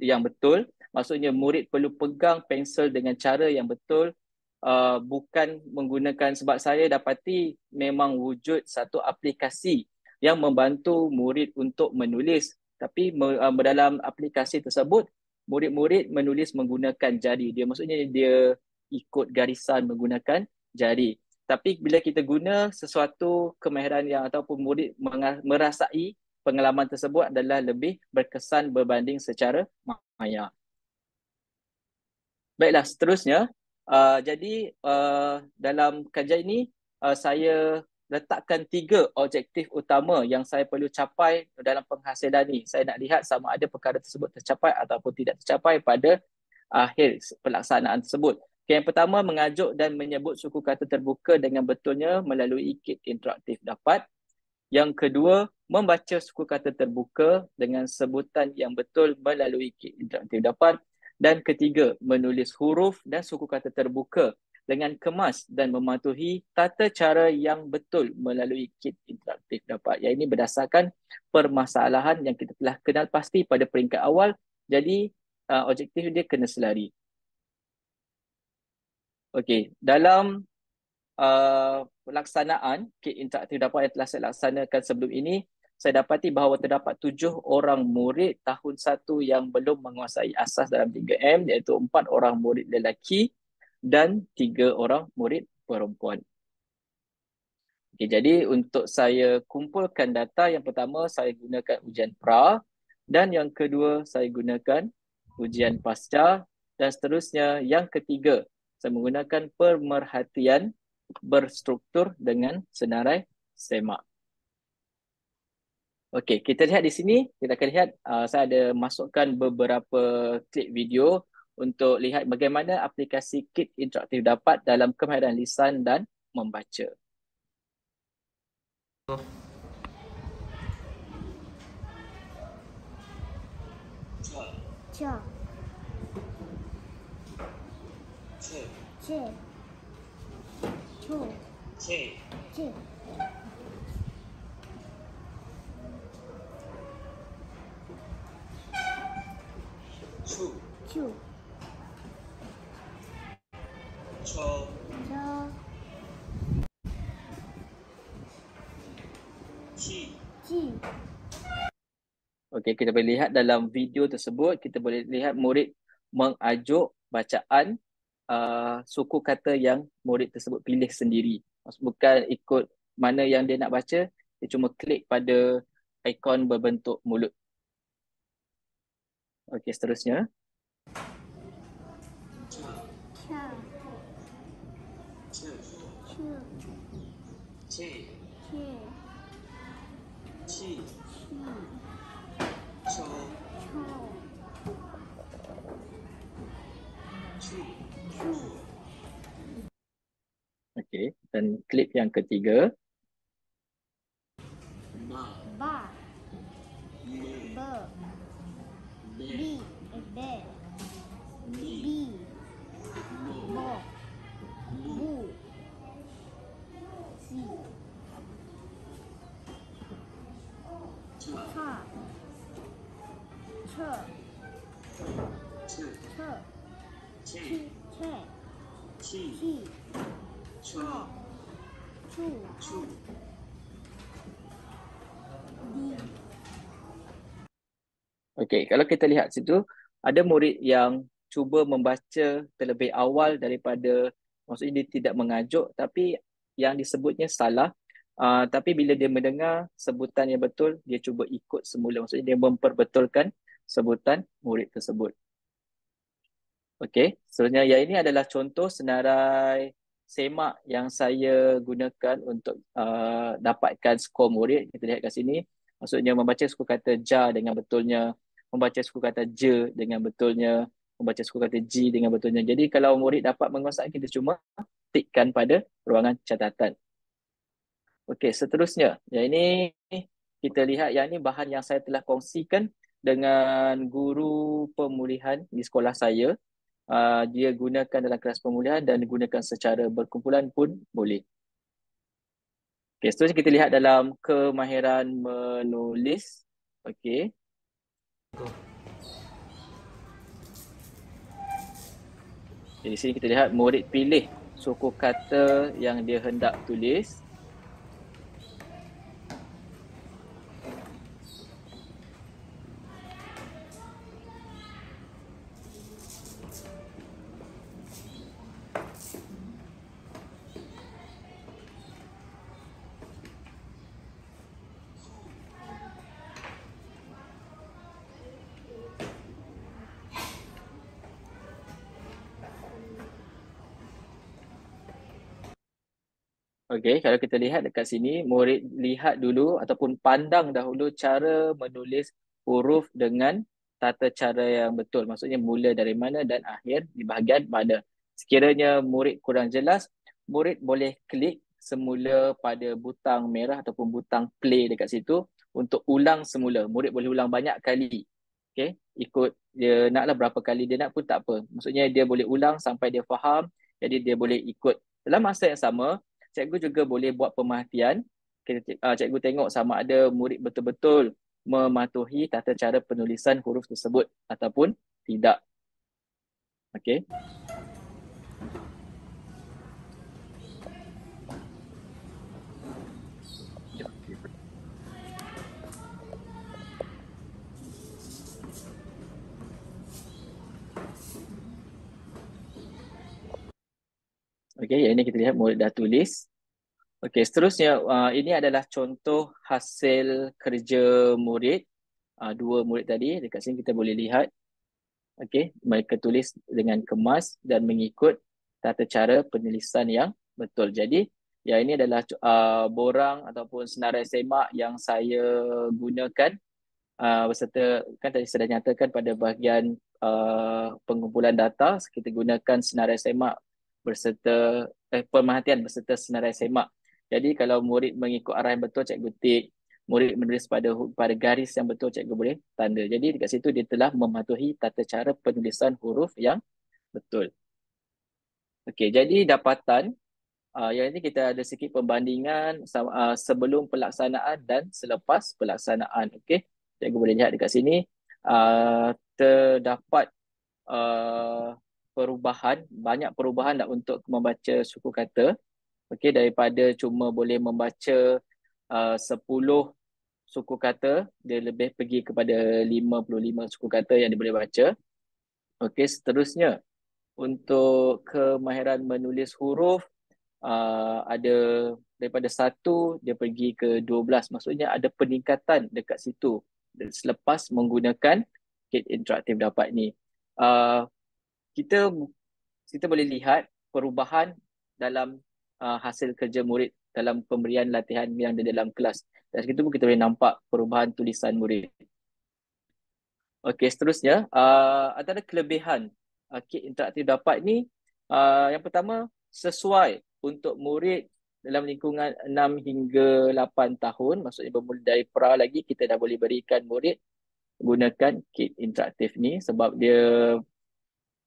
yang betul, maksudnya murid perlu pegang pensel dengan cara yang betul uh, bukan menggunakan sebab saya dapati memang wujud satu aplikasi yang membantu murid untuk menulis tapi uh, dalam aplikasi tersebut murid-murid menulis menggunakan jari. Dia maksudnya dia ikut garisan menggunakan jari. Tapi bila kita guna sesuatu kemahiran yang ataupun murid merasai pengalaman tersebut adalah lebih berkesan berbanding secara maya. Baiklah, seterusnya. Uh, jadi uh, dalam kajian ini uh, saya letakkan tiga objektif utama yang saya perlu capai dalam penghasilan ni. Saya nak lihat sama ada perkara tersebut tercapai ataupun tidak tercapai pada akhir pelaksanaan tersebut. Okay, yang pertama, mengajuk dan menyebut suku kata terbuka dengan betulnya melalui kit interaktif dapat. Yang kedua, membaca suku kata terbuka dengan sebutan yang betul melalui kit interaktif dapat. Dan ketiga, menulis huruf dan suku kata terbuka dengan kemas dan mematuhi tata cara yang betul melalui kit interaktif dapat. Yang ini berdasarkan permasalahan yang kita telah kenal pasti pada peringkat awal. Jadi uh, objektif dia kena selari. Okey, dalam uh, pelaksanaan kit interaktif dapat yang telah saya laksanakan sebelum ini, saya dapati bahawa terdapat tujuh orang murid tahun satu yang belum menguasai asas dalam 3M iaitu empat orang murid lelaki, dan tiga orang murid perempuan. Okay, jadi untuk saya kumpulkan data, yang pertama saya gunakan ujian pra dan yang kedua saya gunakan ujian pasca dan seterusnya yang ketiga saya menggunakan pemerhatian berstruktur dengan senarai semak. Okey, kita lihat di sini, kita akan lihat uh, saya ada masukkan beberapa klip video untuk lihat bagaimana aplikasi kit interaktif dapat dalam kemahiran lisan dan membaca. Ch. Ch. 车。车。气。Okey, kita boleh lihat dalam video tersebut, kita boleh lihat murid mengajuk bacaan uh, suku kata yang murid tersebut pilih sendiri. Bukan ikut mana yang dia nak baca, dia cuma klik pada ikon berbentuk mulut. Okey, seterusnya. 气，气，气，抽，抽，气，气。Okay, dan klip yang ketiga. Okey, kalau kita lihat situ, ada murid yang cuba membaca terlebih awal daripada maksudnya dia tidak mengajuk tapi yang disebutnya salah. Uh, tapi bila dia mendengar sebutan yang betul, dia cuba ikut semula. Maksudnya dia memperbetulkan sebutan murid tersebut. Okey, sebenarnya yang ini adalah contoh senarai semak yang saya gunakan untuk uh, dapatkan skor murid. Kita lihat kat sini. Maksudnya membaca suku kata ja dengan betulnya membaca suku kata J dengan betulnya, membaca suku kata G dengan betulnya. Jadi kalau murid dapat menguasai kita cuma tikkan pada ruangan catatan. Okey, seterusnya. Yang ini kita lihat yang ini bahan yang saya telah kongsikan dengan guru pemulihan di sekolah saya. Ah, dia gunakan dalam kelas pemulihan dan gunakan secara berkumpulan pun boleh. Okey, seterusnya kita lihat dalam kemahiran menulis. Okey. Jadi sini kita lihat murid pilih suku kata yang dia hendak tulis. Okey, kalau kita lihat dekat sini, murid lihat dulu ataupun pandang dahulu cara menulis huruf dengan tata cara yang betul. Maksudnya mula dari mana dan akhir di bahagian mana. Sekiranya murid kurang jelas, murid boleh klik semula pada butang merah ataupun butang play dekat situ untuk ulang semula. Murid boleh ulang banyak kali. Okey, ikut dia naklah berapa kali dia nak pun tak apa. Maksudnya dia boleh ulang sampai dia faham. Jadi dia boleh ikut dalam masa yang sama, cikgu juga boleh buat pemerhatian ah, cikgu tengok sama ada murid betul-betul mematuhi tata cara penulisan huruf tersebut ataupun tidak okey Okey, yang ini kita lihat murid dah tulis. Okey, seterusnya uh, ini adalah contoh hasil kerja murid. Uh, dua murid tadi dekat sini kita boleh lihat. Okey, mereka tulis dengan kemas dan mengikut tata cara penulisan yang betul. Jadi, ya ini adalah uh, borang ataupun senarai semak yang saya gunakan uh, berserta kan tadi saya dah nyatakan pada bahagian uh, pengumpulan data kita gunakan senarai semak berserta eh, pemerhatian berserta senarai semak. Jadi kalau murid mengikut arah yang betul cikgu tik, murid menulis pada pada garis yang betul cikgu boleh tanda. Jadi dekat situ dia telah mematuhi tata cara penulisan huruf yang betul. Okey, jadi dapatan uh, yang ini kita ada sikit pembandingan uh, sebelum pelaksanaan dan selepas pelaksanaan. Okey, cikgu boleh lihat dekat sini uh, terdapat uh, perubahan, banyak perubahan lah untuk membaca suku kata. Okey daripada cuma boleh membaca uh, 10 suku kata, dia lebih pergi kepada 55 suku kata yang dia boleh baca. Okey seterusnya untuk kemahiran menulis huruf uh, ada daripada 1 dia pergi ke 12 maksudnya ada peningkatan dekat situ selepas menggunakan kit interaktif dapat ni. Uh, kita kita boleh lihat perubahan dalam uh, hasil kerja murid dalam pemberian latihan yang ada dalam kelas. Dan kita pun kita boleh nampak perubahan tulisan murid. Okey, seterusnya, uh, antara kelebihan uh, kit interaktif dapat ni, uh, yang pertama, sesuai untuk murid dalam lingkungan 6 hingga 8 tahun, maksudnya bermula dari pra lagi, kita dah boleh berikan murid gunakan kit interaktif ni sebab dia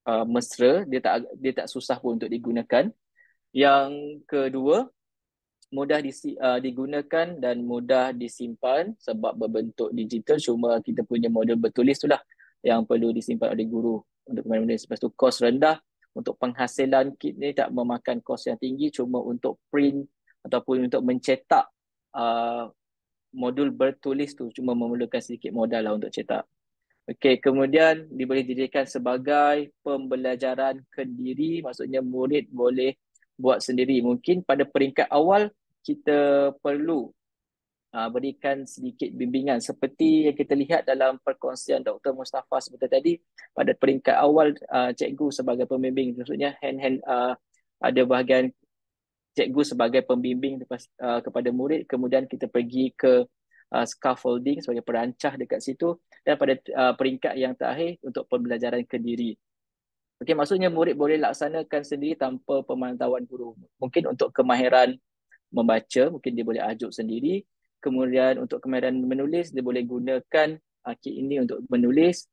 uh, mesra dia tak dia tak susah pun untuk digunakan yang kedua mudah di, uh, digunakan dan mudah disimpan sebab berbentuk digital cuma kita punya modul bertulis itulah yang perlu disimpan oleh guru untuk benda-benda lepas tu kos rendah untuk penghasilan kit ni tak memakan kos yang tinggi cuma untuk print ataupun untuk mencetak uh, modul bertulis tu cuma memerlukan sedikit modal lah untuk cetak Okey, kemudian diboleh dijadikan sebagai pembelajaran kendiri, maksudnya murid boleh buat sendiri. Mungkin pada peringkat awal kita perlu uh, berikan sedikit bimbingan seperti yang kita lihat dalam perkongsian Dr. Mustafa sebentar tadi. Pada peringkat awal uh, cikgu sebagai pembimbing, maksudnya hand hand uh, ada bahagian cikgu sebagai pembimbing lepas, uh, kepada murid, kemudian kita pergi ke uh, scaffolding sebagai perancah dekat situ dan pada uh, peringkat yang terakhir untuk pembelajaran kendiri. Okey maksudnya murid boleh laksanakan sendiri tanpa pemantauan guru. Mungkin untuk kemahiran membaca mungkin dia boleh ajuk sendiri. Kemudian untuk kemahiran menulis dia boleh gunakan uh, ini untuk menulis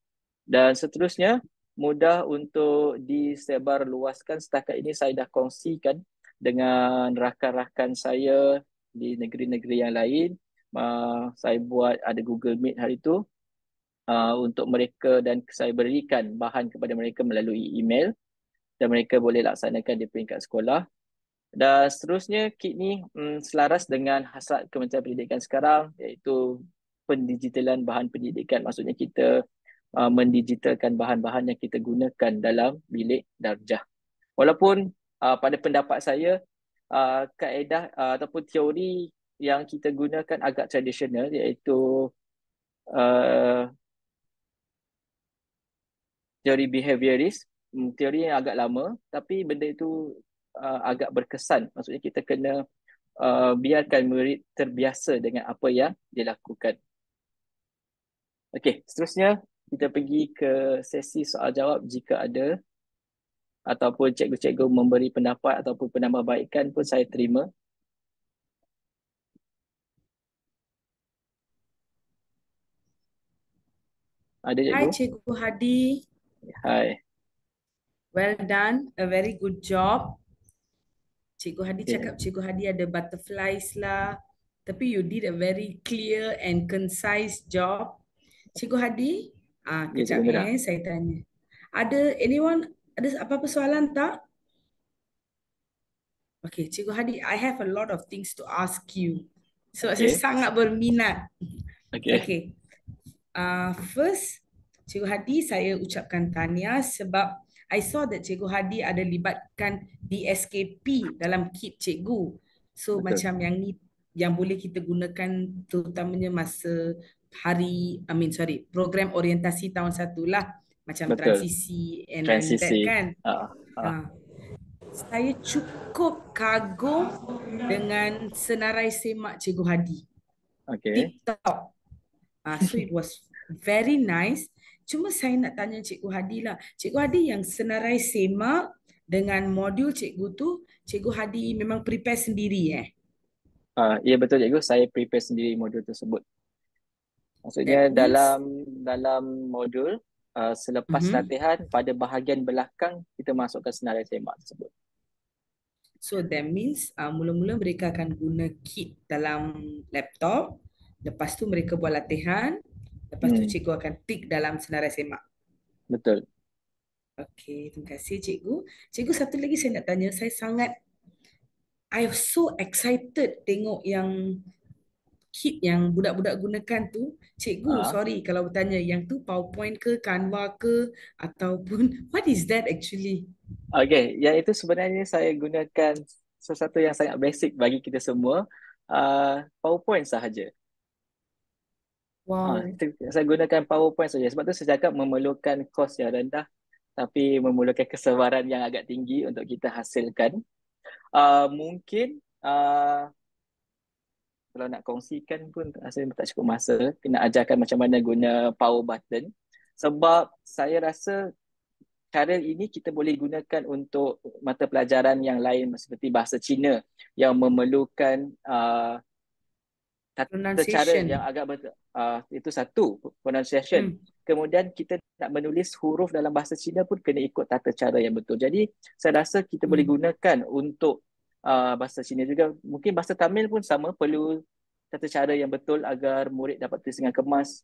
dan seterusnya mudah untuk disebar luaskan setakat ini saya dah kongsikan dengan rakan-rakan saya di negeri-negeri yang lain uh, saya buat ada Google Meet hari tu uh, untuk mereka dan saya berikan bahan kepada mereka melalui email dan mereka boleh laksanakan di peringkat sekolah. Dan seterusnya kit ni um, selaras dengan hasrat Kementerian Pendidikan sekarang iaitu pendigitalan bahan pendidikan maksudnya kita uh, mendigitalkan bahan-bahan yang kita gunakan dalam bilik darjah. Walaupun uh, pada pendapat saya uh, kaedah uh, ataupun teori yang kita gunakan agak tradisional iaitu uh, teori behaviorist hmm, teori yang agak lama tapi benda itu uh, agak berkesan maksudnya kita kena uh, biarkan murid terbiasa dengan apa yang dilakukan okey seterusnya kita pergi ke sesi soal jawab jika ada ataupun cikgu-cikgu memberi pendapat ataupun penambahbaikan pun saya terima Hi cikgu. Hi. cikgu Hadi. Hai. Well done, a very good job. Cikgu Hadi okay. cakap cikgu Hadi ada butterflies lah. Tapi you did a very clear and concise job. Cikgu Hadi, ah ya, kejap ya, eh, saya tanya. Ada anyone, ada apa-apa soalan tak? Okay, Cikgu Hadi, I have a lot of things to ask you. So, okay. saya sangat berminat. Okay. okay uh, first Cikgu Hadi saya ucapkan tanya sebab I saw that Cikgu Hadi ada libatkan DSKP dalam kit Cikgu. So Betul. macam yang ni yang boleh kita gunakan terutamanya masa hari, I mean sorry, program orientasi tahun satu lah. Macam Betul. transisi and transisi. like that kan. Uh, uh. Uh, saya cukup kagum dengan senarai semak Cikgu Hadi. Okay. TikTok. ah so it was Very nice. Cuma saya nak tanya Cikgu Hadi lah. Cikgu Hadi yang senarai semak dengan modul Cikgu tu, Cikgu Hadi memang prepare sendiri eh? Uh, ya yeah, betul Cikgu, saya prepare sendiri modul tersebut. Maksudnya That dalam is... dalam modul, uh, selepas mm-hmm. latihan pada bahagian belakang, kita masukkan senarai semak tersebut. So that means uh, mula-mula mereka akan guna kit dalam laptop. Lepas tu mereka buat latihan, Lepas hmm. tu cikgu akan tick dalam senarai semak. Betul. Okey, terima kasih cikgu. Cikgu satu lagi saya nak tanya, saya sangat I am so excited tengok yang kit yang budak-budak gunakan tu. Cikgu, ha. sorry kalau bertanya yang tu PowerPoint ke Canva ke ataupun what is that actually? okay yang itu sebenarnya saya gunakan sesuatu yang sangat basic bagi kita semua. Uh, PowerPoint sahaja. Ah, wow. Ha, saya gunakan PowerPoint saja. Sebab tu saya cakap memerlukan kos yang rendah tapi memerlukan kesabaran yang agak tinggi untuk kita hasilkan. Uh, mungkin uh, kalau nak kongsikan pun saya tak cukup masa kena ajarkan macam mana guna power button sebab saya rasa cara ini kita boleh gunakan untuk mata pelajaran yang lain seperti bahasa Cina yang memerlukan uh, Pronunciation. cara yang agak betul. Uh, itu satu, pronunciation. Hmm. Kemudian kita nak menulis huruf dalam bahasa Cina pun kena ikut tata cara yang betul. Jadi saya rasa kita hmm. boleh gunakan untuk uh, bahasa Cina juga. Mungkin bahasa Tamil pun sama perlu tata cara yang betul agar murid dapat tulis dengan kemas.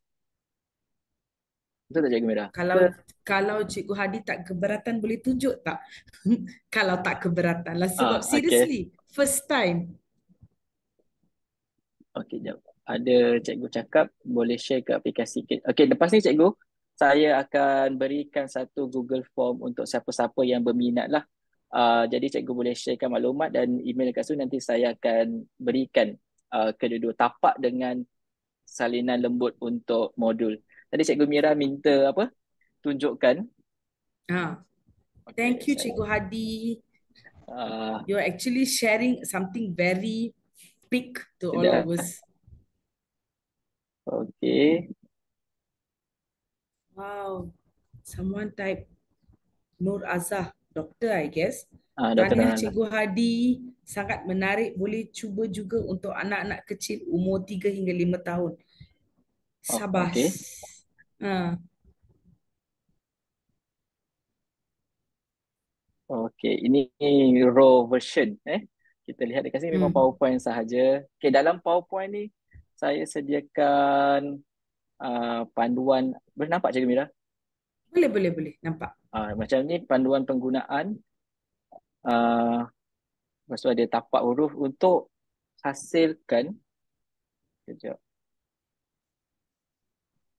Betul tak Cikgu merah. Kalau, kalau Cikgu Hadi tak keberatan boleh tunjuk tak? kalau tak keberatan lah. Sebab uh, seriously, first time Okey, jap. Ada cikgu cakap boleh share ke aplikasi. Okey, lepas ni cikgu, saya akan berikan satu Google Form untuk siapa-siapa yang berminat lah. Uh, jadi cikgu boleh sharekan maklumat dan email dekat situ nanti saya akan berikan uh, kedua-dua tapak dengan salinan lembut untuk modul. Tadi cikgu Mira minta apa? Tunjukkan. Ha. Thank you cikgu Hadi. Uh, you are actually sharing something very speak to all of us. Okay. Wow. Someone type Nur Azah, doktor I guess. Ah, Tanya Cikgu Hadi, sangat menarik. Boleh cuba juga untuk anak-anak kecil umur 3 hingga 5 tahun. Sabah. Oh, okay. Ha. Okay, ini raw version. Eh? kita lihat dekat sini hmm. memang powerpoint sahaja okay, dalam powerpoint ni saya sediakan uh, panduan boleh nampak cikgu Mira? boleh boleh boleh nampak uh, macam ni panduan penggunaan uh, lepas tu ada tapak huruf untuk hasilkan sekejap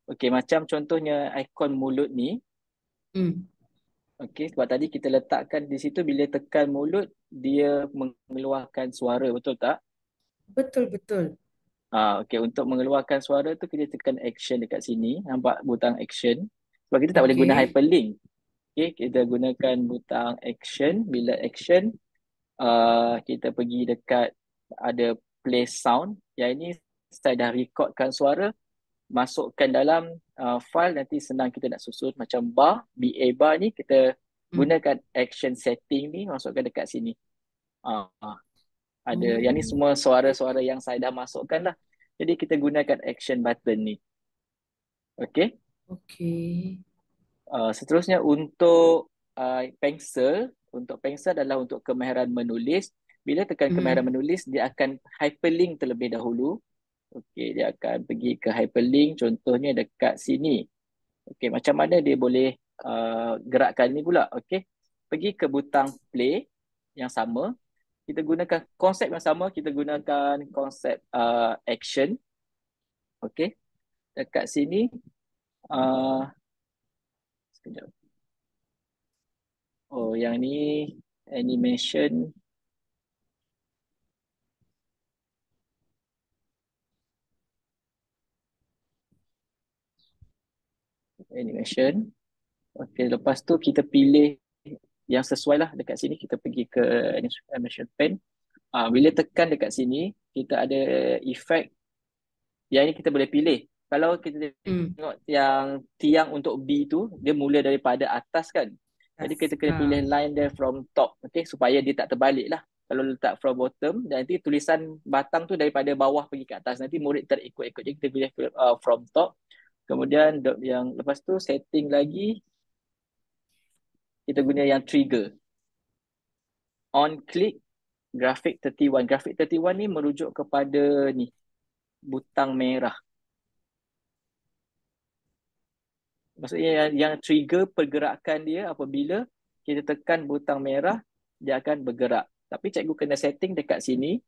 Okey macam contohnya ikon mulut ni. Hmm. Okey sebab tadi kita letakkan di situ bila tekan mulut dia mengeluarkan suara betul tak? Betul betul. Ah okey untuk mengeluarkan suara tu kita tekan action dekat sini nampak butang action sebab kita tak okay. boleh guna hyperlink. Okey kita gunakan butang action bila action uh, kita pergi dekat ada play sound yang ini saya dah recordkan suara masukkan dalam uh, file nanti senang kita nak susun macam bar BA bar ni kita Hmm. gunakan action setting ni masukkan dekat sini. Uh, ada hmm. yang ni semua suara-suara yang saya dah masukkan lah. Jadi kita gunakan action button ni. Okay. Okay. Uh, ah, seterusnya untuk uh, pencil, untuk pencil adalah untuk kemahiran menulis. Bila tekan hmm. kemahiran menulis, dia akan hyperlink terlebih dahulu. Okay, dia akan pergi ke hyperlink contohnya dekat sini. Okay, macam mana dia boleh Uh, gerakan ni pula okay, pergi ke butang play yang sama kita gunakan konsep yang sama kita gunakan konsep uh, action okay? dekat sini uh, oh yang ni animation animation Okay, lepas tu kita pilih yang sesuai lah dekat sini kita pergi ke animation pen. Ah, uh, bila tekan dekat sini kita ada efek yang ini kita boleh pilih. Kalau kita hmm. tengok hmm. yang tiang untuk B tu dia mula daripada atas kan. Jadi kita kena pilih line dia from top okay, supaya dia tak terbalik lah. Kalau letak from bottom dan nanti tulisan batang tu daripada bawah pergi ke atas. Nanti murid terikut-ikut. Jadi kita pilih uh, from top. Kemudian yang lepas tu setting lagi kita guna yang trigger. On click grafik 31. Grafik 31 ni merujuk kepada ni butang merah. Maksudnya yang, yang trigger pergerakan dia apabila kita tekan butang merah dia akan bergerak. Tapi cikgu kena setting dekat sini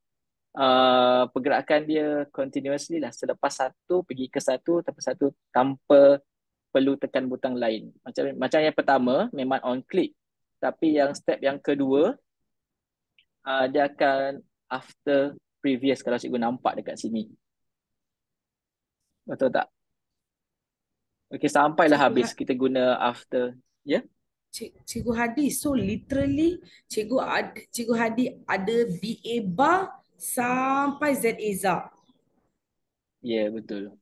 uh, pergerakan dia continuously lah. Selepas satu pergi ke satu tanpa satu tanpa perlu tekan butang lain. Macam macam yang pertama memang on click. Tapi yang step yang kedua uh, dia akan after previous kalau cikgu nampak dekat sini. Betul tak? Okay sampailah cikgu habis ha- kita guna after. Ya? Yeah? Cikgu Hadi so literally cikgu ad, cikgu Hadi ada BA bar sampai ZA za. Ya yeah, betul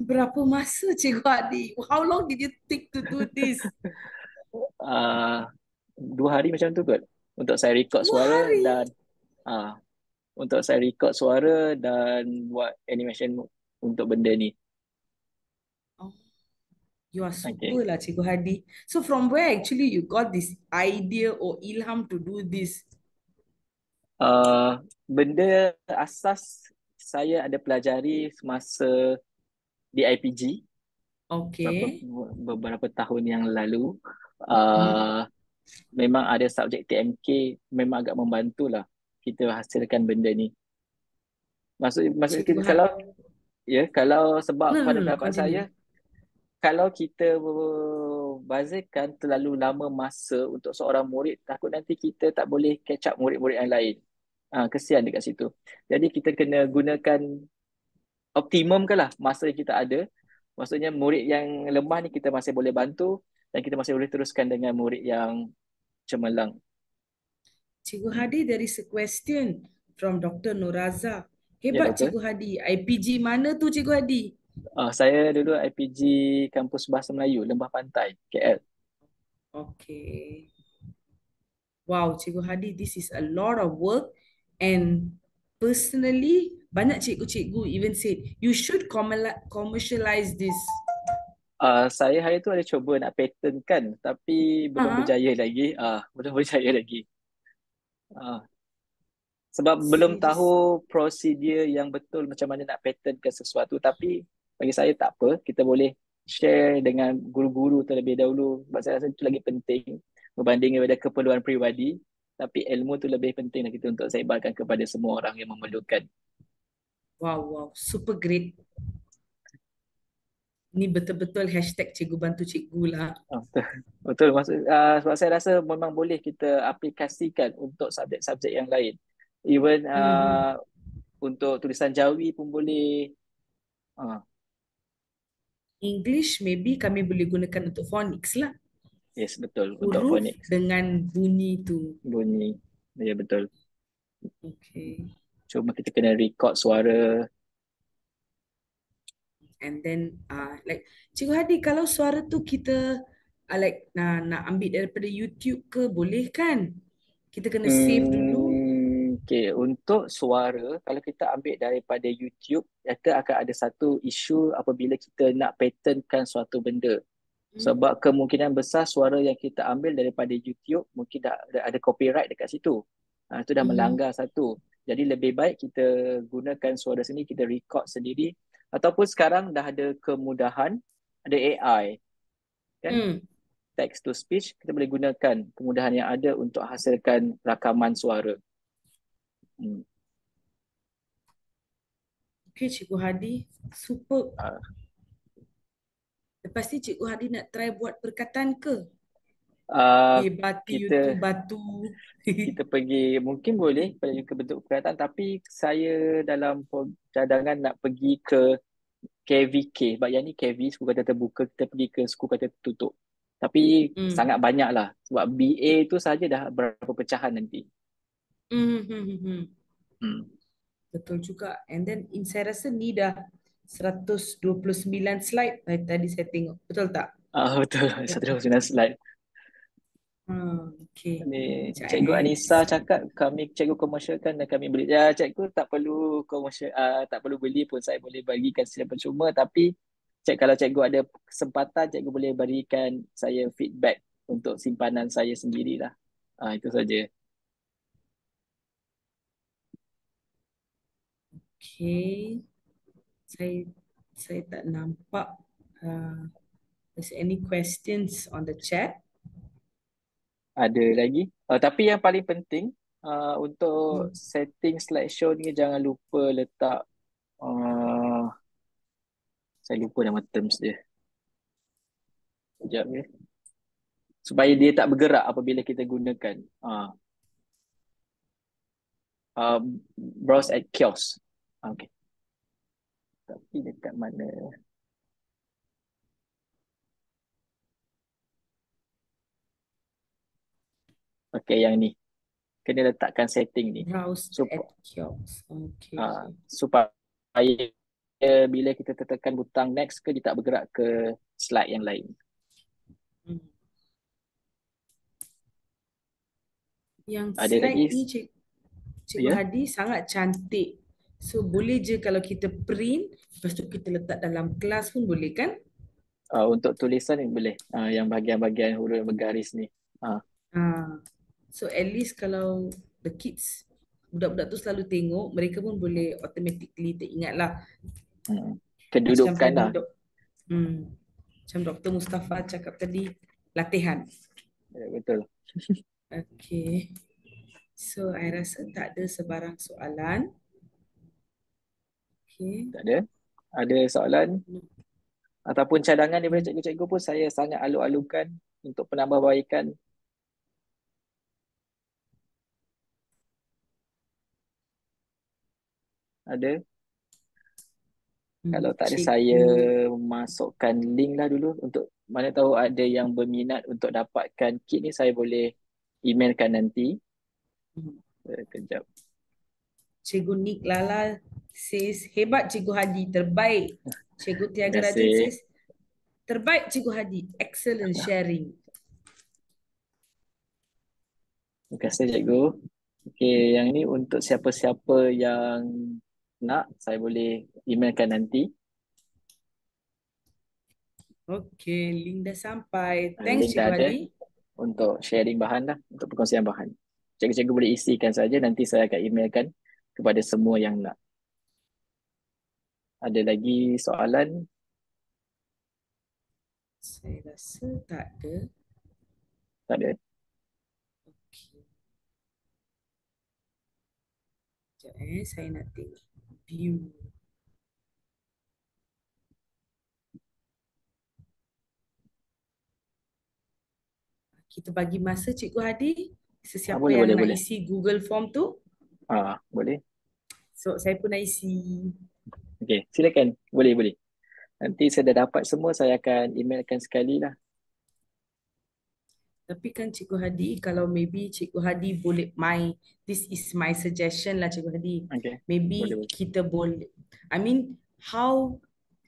berapa masa Cikgu Adi? How long did you take to do this? Uh, dua hari macam tu kot. Untuk saya record dua suara hari. dan ah uh, untuk saya record suara dan buat animation untuk benda ni. Oh, you are super okay. lah Cikgu Hadi. So from where actually you got this idea or ilham to do this? Uh, benda asas saya ada pelajari semasa di IPG. Okay. Beberapa, beberapa tahun yang lalu, uh, hmm. memang ada subjek TMK memang agak membantulah kita hasilkan benda ni. Maksud maksud kita kalau ya yeah, kalau sebab hmm, pada pendapat saya kalau kita bazirkan terlalu lama masa untuk seorang murid takut nanti kita tak boleh catch up murid-murid yang lain. Ah ha, kesian dekat situ. Jadi kita kena gunakan optimum ke lah masa yang kita ada. Maksudnya murid yang lemah ni kita masih boleh bantu dan kita masih boleh teruskan dengan murid yang cemerlang. Cikgu hmm. Hadi dari a question from Dr. Nuraza. Ya, Hebat ya, Cikgu Hadi. IPG mana tu Cikgu Hadi? Uh, saya dulu IPG Kampus Bahasa Melayu, Lembah Pantai, KL. Okay. Wow, Cikgu Hadi, this is a lot of work and personally banyak cikgu-cikgu even said you should commercialize this. Uh, saya hari tu ada cuba nak patent kan tapi belum uh-huh. berjaya lagi. Uh, belum berjaya lagi. Uh, sebab Jeez. belum tahu prosedur yang betul macam mana nak patentkan sesuatu tapi bagi saya tak apa. Kita boleh share dengan guru-guru terlebih dahulu sebab saya rasa itu lagi penting berbanding daripada keperluan peribadi tapi ilmu tu lebih penting lagi untuk saya bagikan kepada semua orang yang memerlukan. Wow, wow, super great. Ini betul-betul hashtag cikgu bantu cikgu lah. Ah, betul, betul. Maksud, uh, sebab saya rasa memang boleh kita aplikasikan untuk subjek-subjek yang lain. Even uh, hmm. untuk tulisan jawi pun boleh. Uh. English maybe kami boleh gunakan untuk phonics lah. Yes, betul. Huruf untuk phonics. dengan bunyi tu. Bunyi, ya betul. Okay. Cuma kita kena record suara. And then uh, like Cikgu Hadi kalau suara tu kita uh, like nak, nak ambil daripada YouTube ke boleh kan? Kita kena hmm, save dulu. Okay untuk suara kalau kita ambil daripada YouTube kita akan ada satu isu apabila kita nak patternkan suatu benda. Hmm. Sebab kemungkinan besar suara yang kita ambil daripada YouTube mungkin dah ada copyright dekat situ. Ah ha, tu dah hmm. melanggar satu. Jadi lebih baik kita gunakan suara sendiri, kita record sendiri ataupun sekarang dah ada kemudahan ada AI. Kan? Hmm. Text to speech kita boleh gunakan kemudahan yang ada untuk hasilkan rakaman suara. Hmm. Okay Cikgu Hadi, super. Uh. Lepas ni Cikgu Hadi nak try buat perkataan ke? Uh, eh, batu kita, YouTube, batu. kita pergi, mungkin boleh pada ke bentuk perkhidmatan tapi saya dalam cadangan nak pergi ke KVK. Sebab yang ni KV, suku kata terbuka, kita pergi ke suku kata tertutup. Tapi mm. sangat banyak lah. Sebab BA tu saja dah berapa pecahan nanti. Mm. Betul juga. And then saya rasa ni dah 129 slide tadi saya tengok. Betul tak? Ah uh, betul. 129 slide. Hmm, okay. Ni, cikgu Anissa cakap kami cikgu komersial kan dan kami beli. Ya, cikgu tak perlu komersial, uh, ah, tak perlu beli pun saya boleh bagikan secara percuma tapi cik, kalau cikgu ada kesempatan cikgu boleh berikan saya feedback untuk simpanan saya sendirilah. Uh, itu saja. Okay. Saya saya tak nampak uh, there's any questions on the chat ada lagi. Uh, tapi yang paling penting uh, untuk hmm. setting slideshow ni jangan lupa letak uh, saya lupa nama terms dia. Sekejap ya. Eh. Supaya dia tak bergerak apabila kita gunakan uh, uh, browse at kiosk. Okay. Tapi dekat mana? Okay, yang ni. Kena letakkan setting ni. Browse Okay. Uh, ah, supaya uh, bila kita tekan butang next ke, dia tak bergerak ke slide yang lain. Hmm. Yang Ada slide lagi? ni Cik, Cik yeah. Hadi sangat cantik. So boleh je kalau kita print, lepas tu kita letak dalam kelas pun boleh kan? Uh, untuk tulisan ni boleh. Uh, yang bahagian-bahagian huruf yang bergaris ni. Uh. Uh. So at least kalau the kids, budak-budak tu selalu tengok, mereka pun boleh automatically teringat lah. Hmm. Kedudukan macam lah. Do- hmm. Macam Dr. Mustafa cakap tadi, latihan. Ya, betul. okay. So, I rasa tak ada sebarang soalan. Okay. Tak ada. Ada soalan? Ataupun cadangan daripada cikgu-cikgu pun saya sangat alu-alukan untuk penambahbaikan ada hmm, kalau tak ada cik. saya masukkan link lah dulu untuk mana tahu ada yang berminat untuk dapatkan kit ni saya boleh emailkan nanti hmm. eh, kejap Cikgu Nick Lala says hebat Cikgu Hadi terbaik Cikgu Tiaga Radin says terbaik Cikgu Hadi excellent sharing Terima kasih Cikgu Okay, yang ini untuk siapa-siapa yang nak saya boleh emailkan nanti. Okay, link dah sampai. Thanks Cik Wali. Untuk sharing bahan lah, untuk perkongsian bahan. Cikgu-cikgu boleh isikan saja, nanti saya akan emailkan kepada semua yang nak. Ada lagi soalan? Saya rasa tak ada. Tak ada. Sekejap eh, saya nak tengok view. Kita bagi masa Cikgu Hadi sesiapa ah, boleh, yang boleh, nak boleh. isi Google Form tu. Ah, boleh. So, saya pun nak isi. Okey, silakan. Boleh, boleh. Nanti saya dah dapat semua, saya akan emailkan sekali lah. Tapi kan Cikgu Hadi, kalau maybe Cikgu Hadi boleh my this is my suggestion lah Cikgu Hadi. Okay. Maybe boleh, kita boleh. I mean how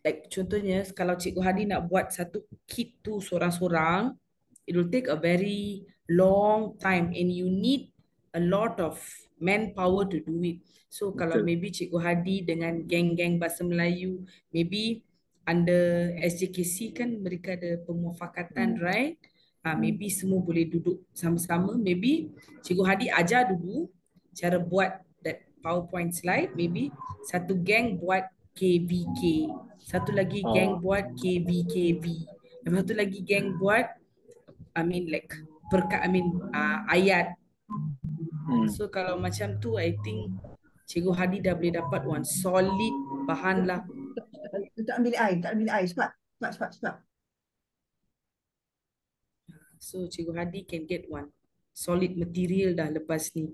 like contohnya kalau Cikgu Hadi nak buat satu kit tu seorang-seorang, it will take a very long time and you need a lot of manpower to do it. So Betul. kalau maybe Cikgu Hadi dengan geng-geng bahasa Melayu, maybe under SJKC kan mereka ada pemufakatan, hmm. right? ha, maybe semua boleh duduk sama-sama. Maybe Cikgu Hadi ajar dulu cara buat that PowerPoint slide. Maybe satu gang buat KVK. Satu lagi oh. geng buat KVKV. Lepas satu lagi gang buat I mean like perka, I mean uh, ayat. Hmm. So kalau macam tu I think Cikgu Hadi dah boleh dapat one solid bahan lah. Tak ambil air, tak ambil air. Cepat, cepat, cepat, cepat. So Cikgu Hadi can get one solid material dah lepas ni.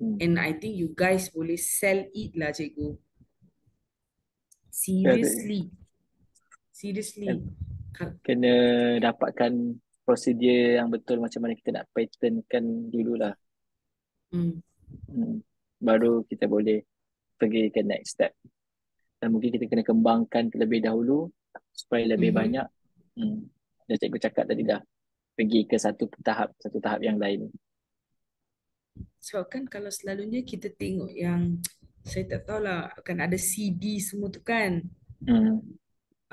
Hmm. And I think you guys boleh sell it lah Cikgu. Seriously. Yeah, Seriously. Kena dapatkan prosedur yang betul macam mana kita nak patentkan dululah. Hmm. Hmm. Baru kita boleh pergi ke next step. Dan mungkin kita kena kembangkan terlebih dahulu supaya lebih hmm. banyak. Hmm. Dan cikgu cakap tadi dah pergi ke satu tahap satu tahap yang lain. So kan kalau selalunya kita tengok yang saya tak tahu lah akan ada CD semua tu kan. Hmm.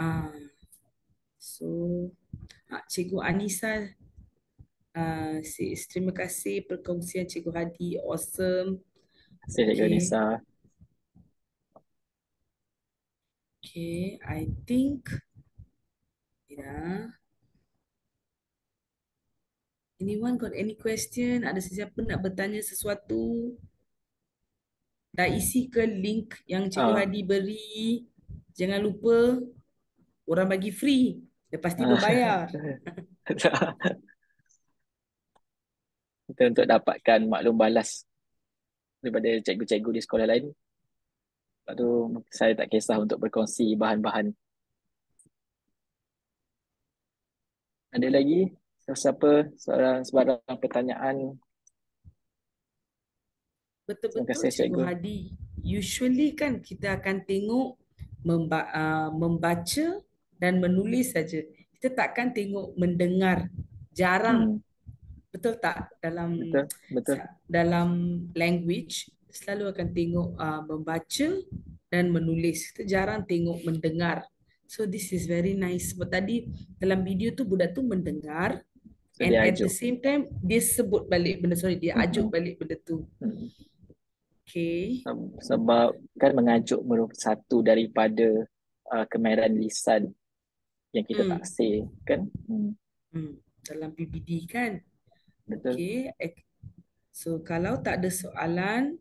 Uh, so ah, Cikgu Anissa uh, ah, sis, terima kasih perkongsian Cikgu Hadi awesome. Terima kasih Cikgu Anissa. Okay, I think yeah. Anyone got any question? Ada sesiapa nak bertanya sesuatu? Dah isi ke link yang Cikgu uh. Hadi beri? Jangan lupa orang bagi free. Dia pasti uh. berbayar. Kita untuk dapatkan maklum balas daripada cikgu-cikgu di sekolah lain. Lepas tu saya tak kisah untuk berkongsi bahan-bahan. Ada lagi? sesiapa soalan sebarang pertanyaan. Betul-betul Terima Cikgu Hadi. Usually kan kita akan tengok memba- uh, membaca dan menulis saja. Kita takkan tengok mendengar. Jarang. Hmm. Betul tak dalam betul, betul. dalam language selalu akan tengok uh, membaca dan menulis. Kita jarang tengok mendengar. So this is very nice. Sebab tadi dalam video tu budak tu mendengar So and at the same time, dia sebut balik benda, sorry, dia ajuk mm-hmm. balik benda tu. Mm-hmm. Okay. Sebab kan mengajuk merupakan satu daripada uh, kemahiran lisan yang kita mm. tak say, kan? Mm. Mm. Dalam PBD kan? Betul. Okay. So, kalau tak ada soalan,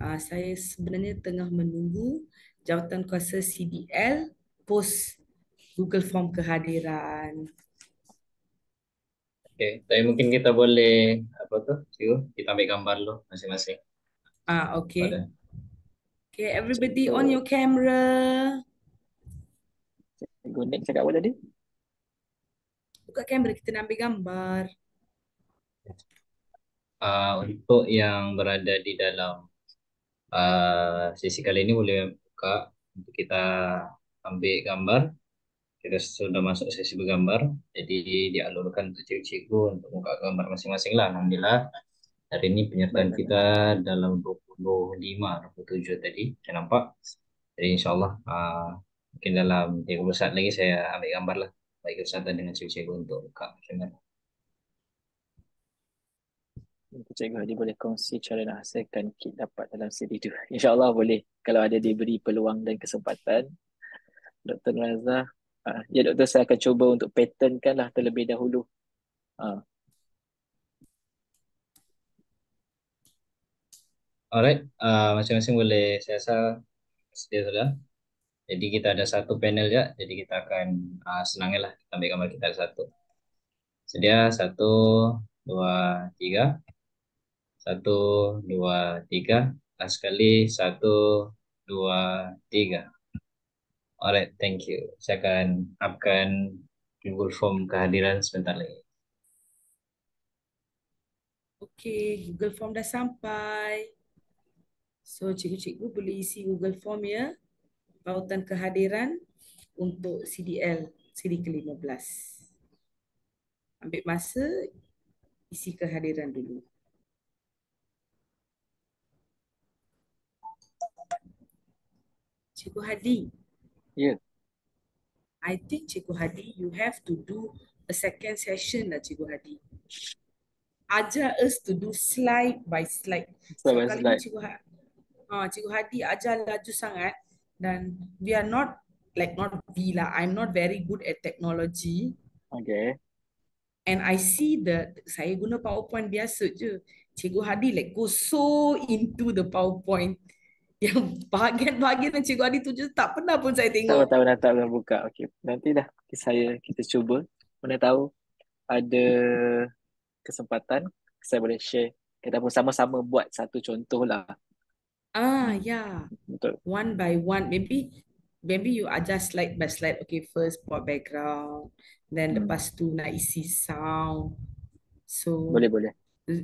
uh, saya sebenarnya tengah menunggu jawatan kuasa CDL post Google Form kehadiran. Okay, tapi mungkin kita boleh apa tu? Cikgu, kita ambil gambar lo, masing-masing. Ah, okay. Okay, everybody on your camera. Cikgu Nick cakap apa tadi? Buka kamera, kita nak ambil gambar. Uh, untuk yang berada di dalam uh, sesi kali ini boleh buka untuk kita ambil gambar kita sudah masuk sesi bergambar jadi dialurkan untuk cikgu-cikgu untuk muka gambar masing-masing lah Alhamdulillah hari ini penyertaan kita dalam 25 27 tadi saya nampak jadi insyaAllah uh, mungkin dalam 30 saat lagi saya ambil gambar lah baik kesempatan dengan cikgu-cikgu untuk buka channel Cikgu Hadi boleh kongsi cara nak hasilkan kit dapat dalam CD itu. InsyaAllah boleh kalau ada diberi peluang dan kesempatan. Dr. Razah, Ah, ya doktor saya akan cuba untuk patternkan lah terlebih dahulu. Ah. Alright, ah, masing-masing uh, boleh saya rasa sedia sudah. Jadi kita ada satu panel ya, jadi kita akan uh, senangnya lah kita ambil gambar kita ada satu. Sedia, satu, dua, tiga. Satu, dua, tiga. sekali, satu, dua, tiga. Alright, thank you. Saya akan upkan Google Form kehadiran sebentar lagi. Okay, Google Form dah sampai. So, cikgu-cikgu boleh isi Google Form ya. Pautan kehadiran untuk CDL, siri ke-15. Ambil masa, isi kehadiran dulu. Cikgu Hadi. Cikgu Hadi. Yeah. I think Cikgu Hadi, you have to do a second session lah Cikgu Hadi. Ajar us to do slide by slide. Slide so, by Cikgu slide. Ha-, ha, Cikgu Hadi, ajar laju sangat. Dan we are not, like not we lah. I'm not very good at technology. Okay. And I see the, saya guna PowerPoint biasa je. Cikgu Hadi like go so into the PowerPoint yang bahagian-bahagian yang cikgu Adi tuju tak pernah pun saya tengok. Tak tahu dah tak pernah buka. Okey, nanti dah saya kita cuba. Mana tahu ada kesempatan saya boleh share kita pun sama-sama buat satu contoh lah. Ah, ya. Yeah. Betul. One by one. Maybe maybe you adjust slide by slide. Okay, first buat background. Then hmm. lepas tu nak isi sound. So, boleh, boleh. Eh,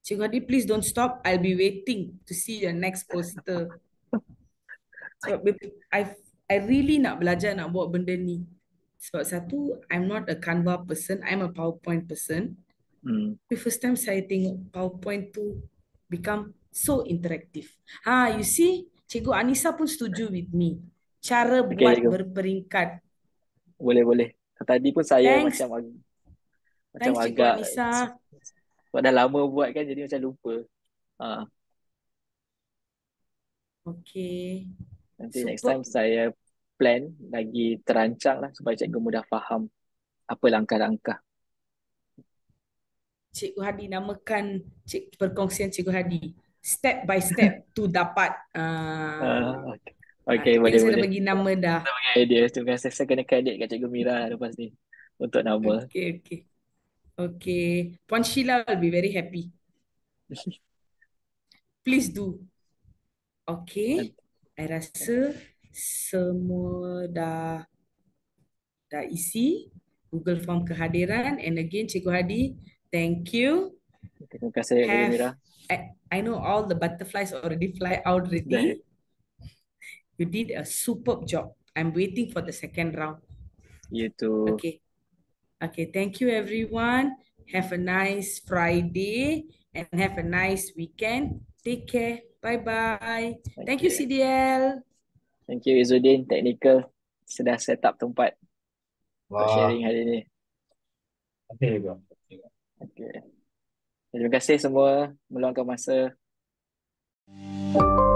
Cik Hadi, please don't stop. I'll be waiting to see your next poster. so, I I really nak belajar nak buat benda ni. Sebab satu, I'm not a Canva person. I'm a PowerPoint person. Hmm. The first time saya tengok PowerPoint tu become so interactive. Ha, you see, Cikgu Anissa pun setuju with me. Cara okay, buat cikgu. berperingkat. Boleh, boleh. Tadi pun saya Thanks. macam, macam Thanks, agak... Anissa. Sebab dah lama buat kan jadi macam lupa. Ha. Okay. Nanti Super. next time saya plan lagi terancang lah supaya cikgu mudah faham apa langkah-langkah. Cikgu Hadi namakan cik, perkongsian Cikgu Hadi. Step by step tu dapat. Uh, ah, uh, ah, okay, ah, okay boleh-boleh. Saya dah bagi nama dah. Saya bagi idea. Terima kasih. Saya kena kredit kat Cikgu Mira lepas ni untuk nama. Okay, okay. Okay. Puan Sheila will be very happy. Please do. Okay. I rasa semua dah dah isi Google Form kehadiran. And again, Cikgu Hadi, thank you. Terima kasih, Have, Mira. I, I know all the butterflies already fly out already. You did a superb job. I'm waiting for the second round. You too. Okay. Okay, thank you everyone. Have a nice Friday and have a nice weekend. Take care. Bye bye. Thank, thank you CDL. Thank you Izudin technical sudah set up tempat. Wow. Sharing hari ini. Okay, Okay. Terima kasih semua meluangkan masa. Thank you.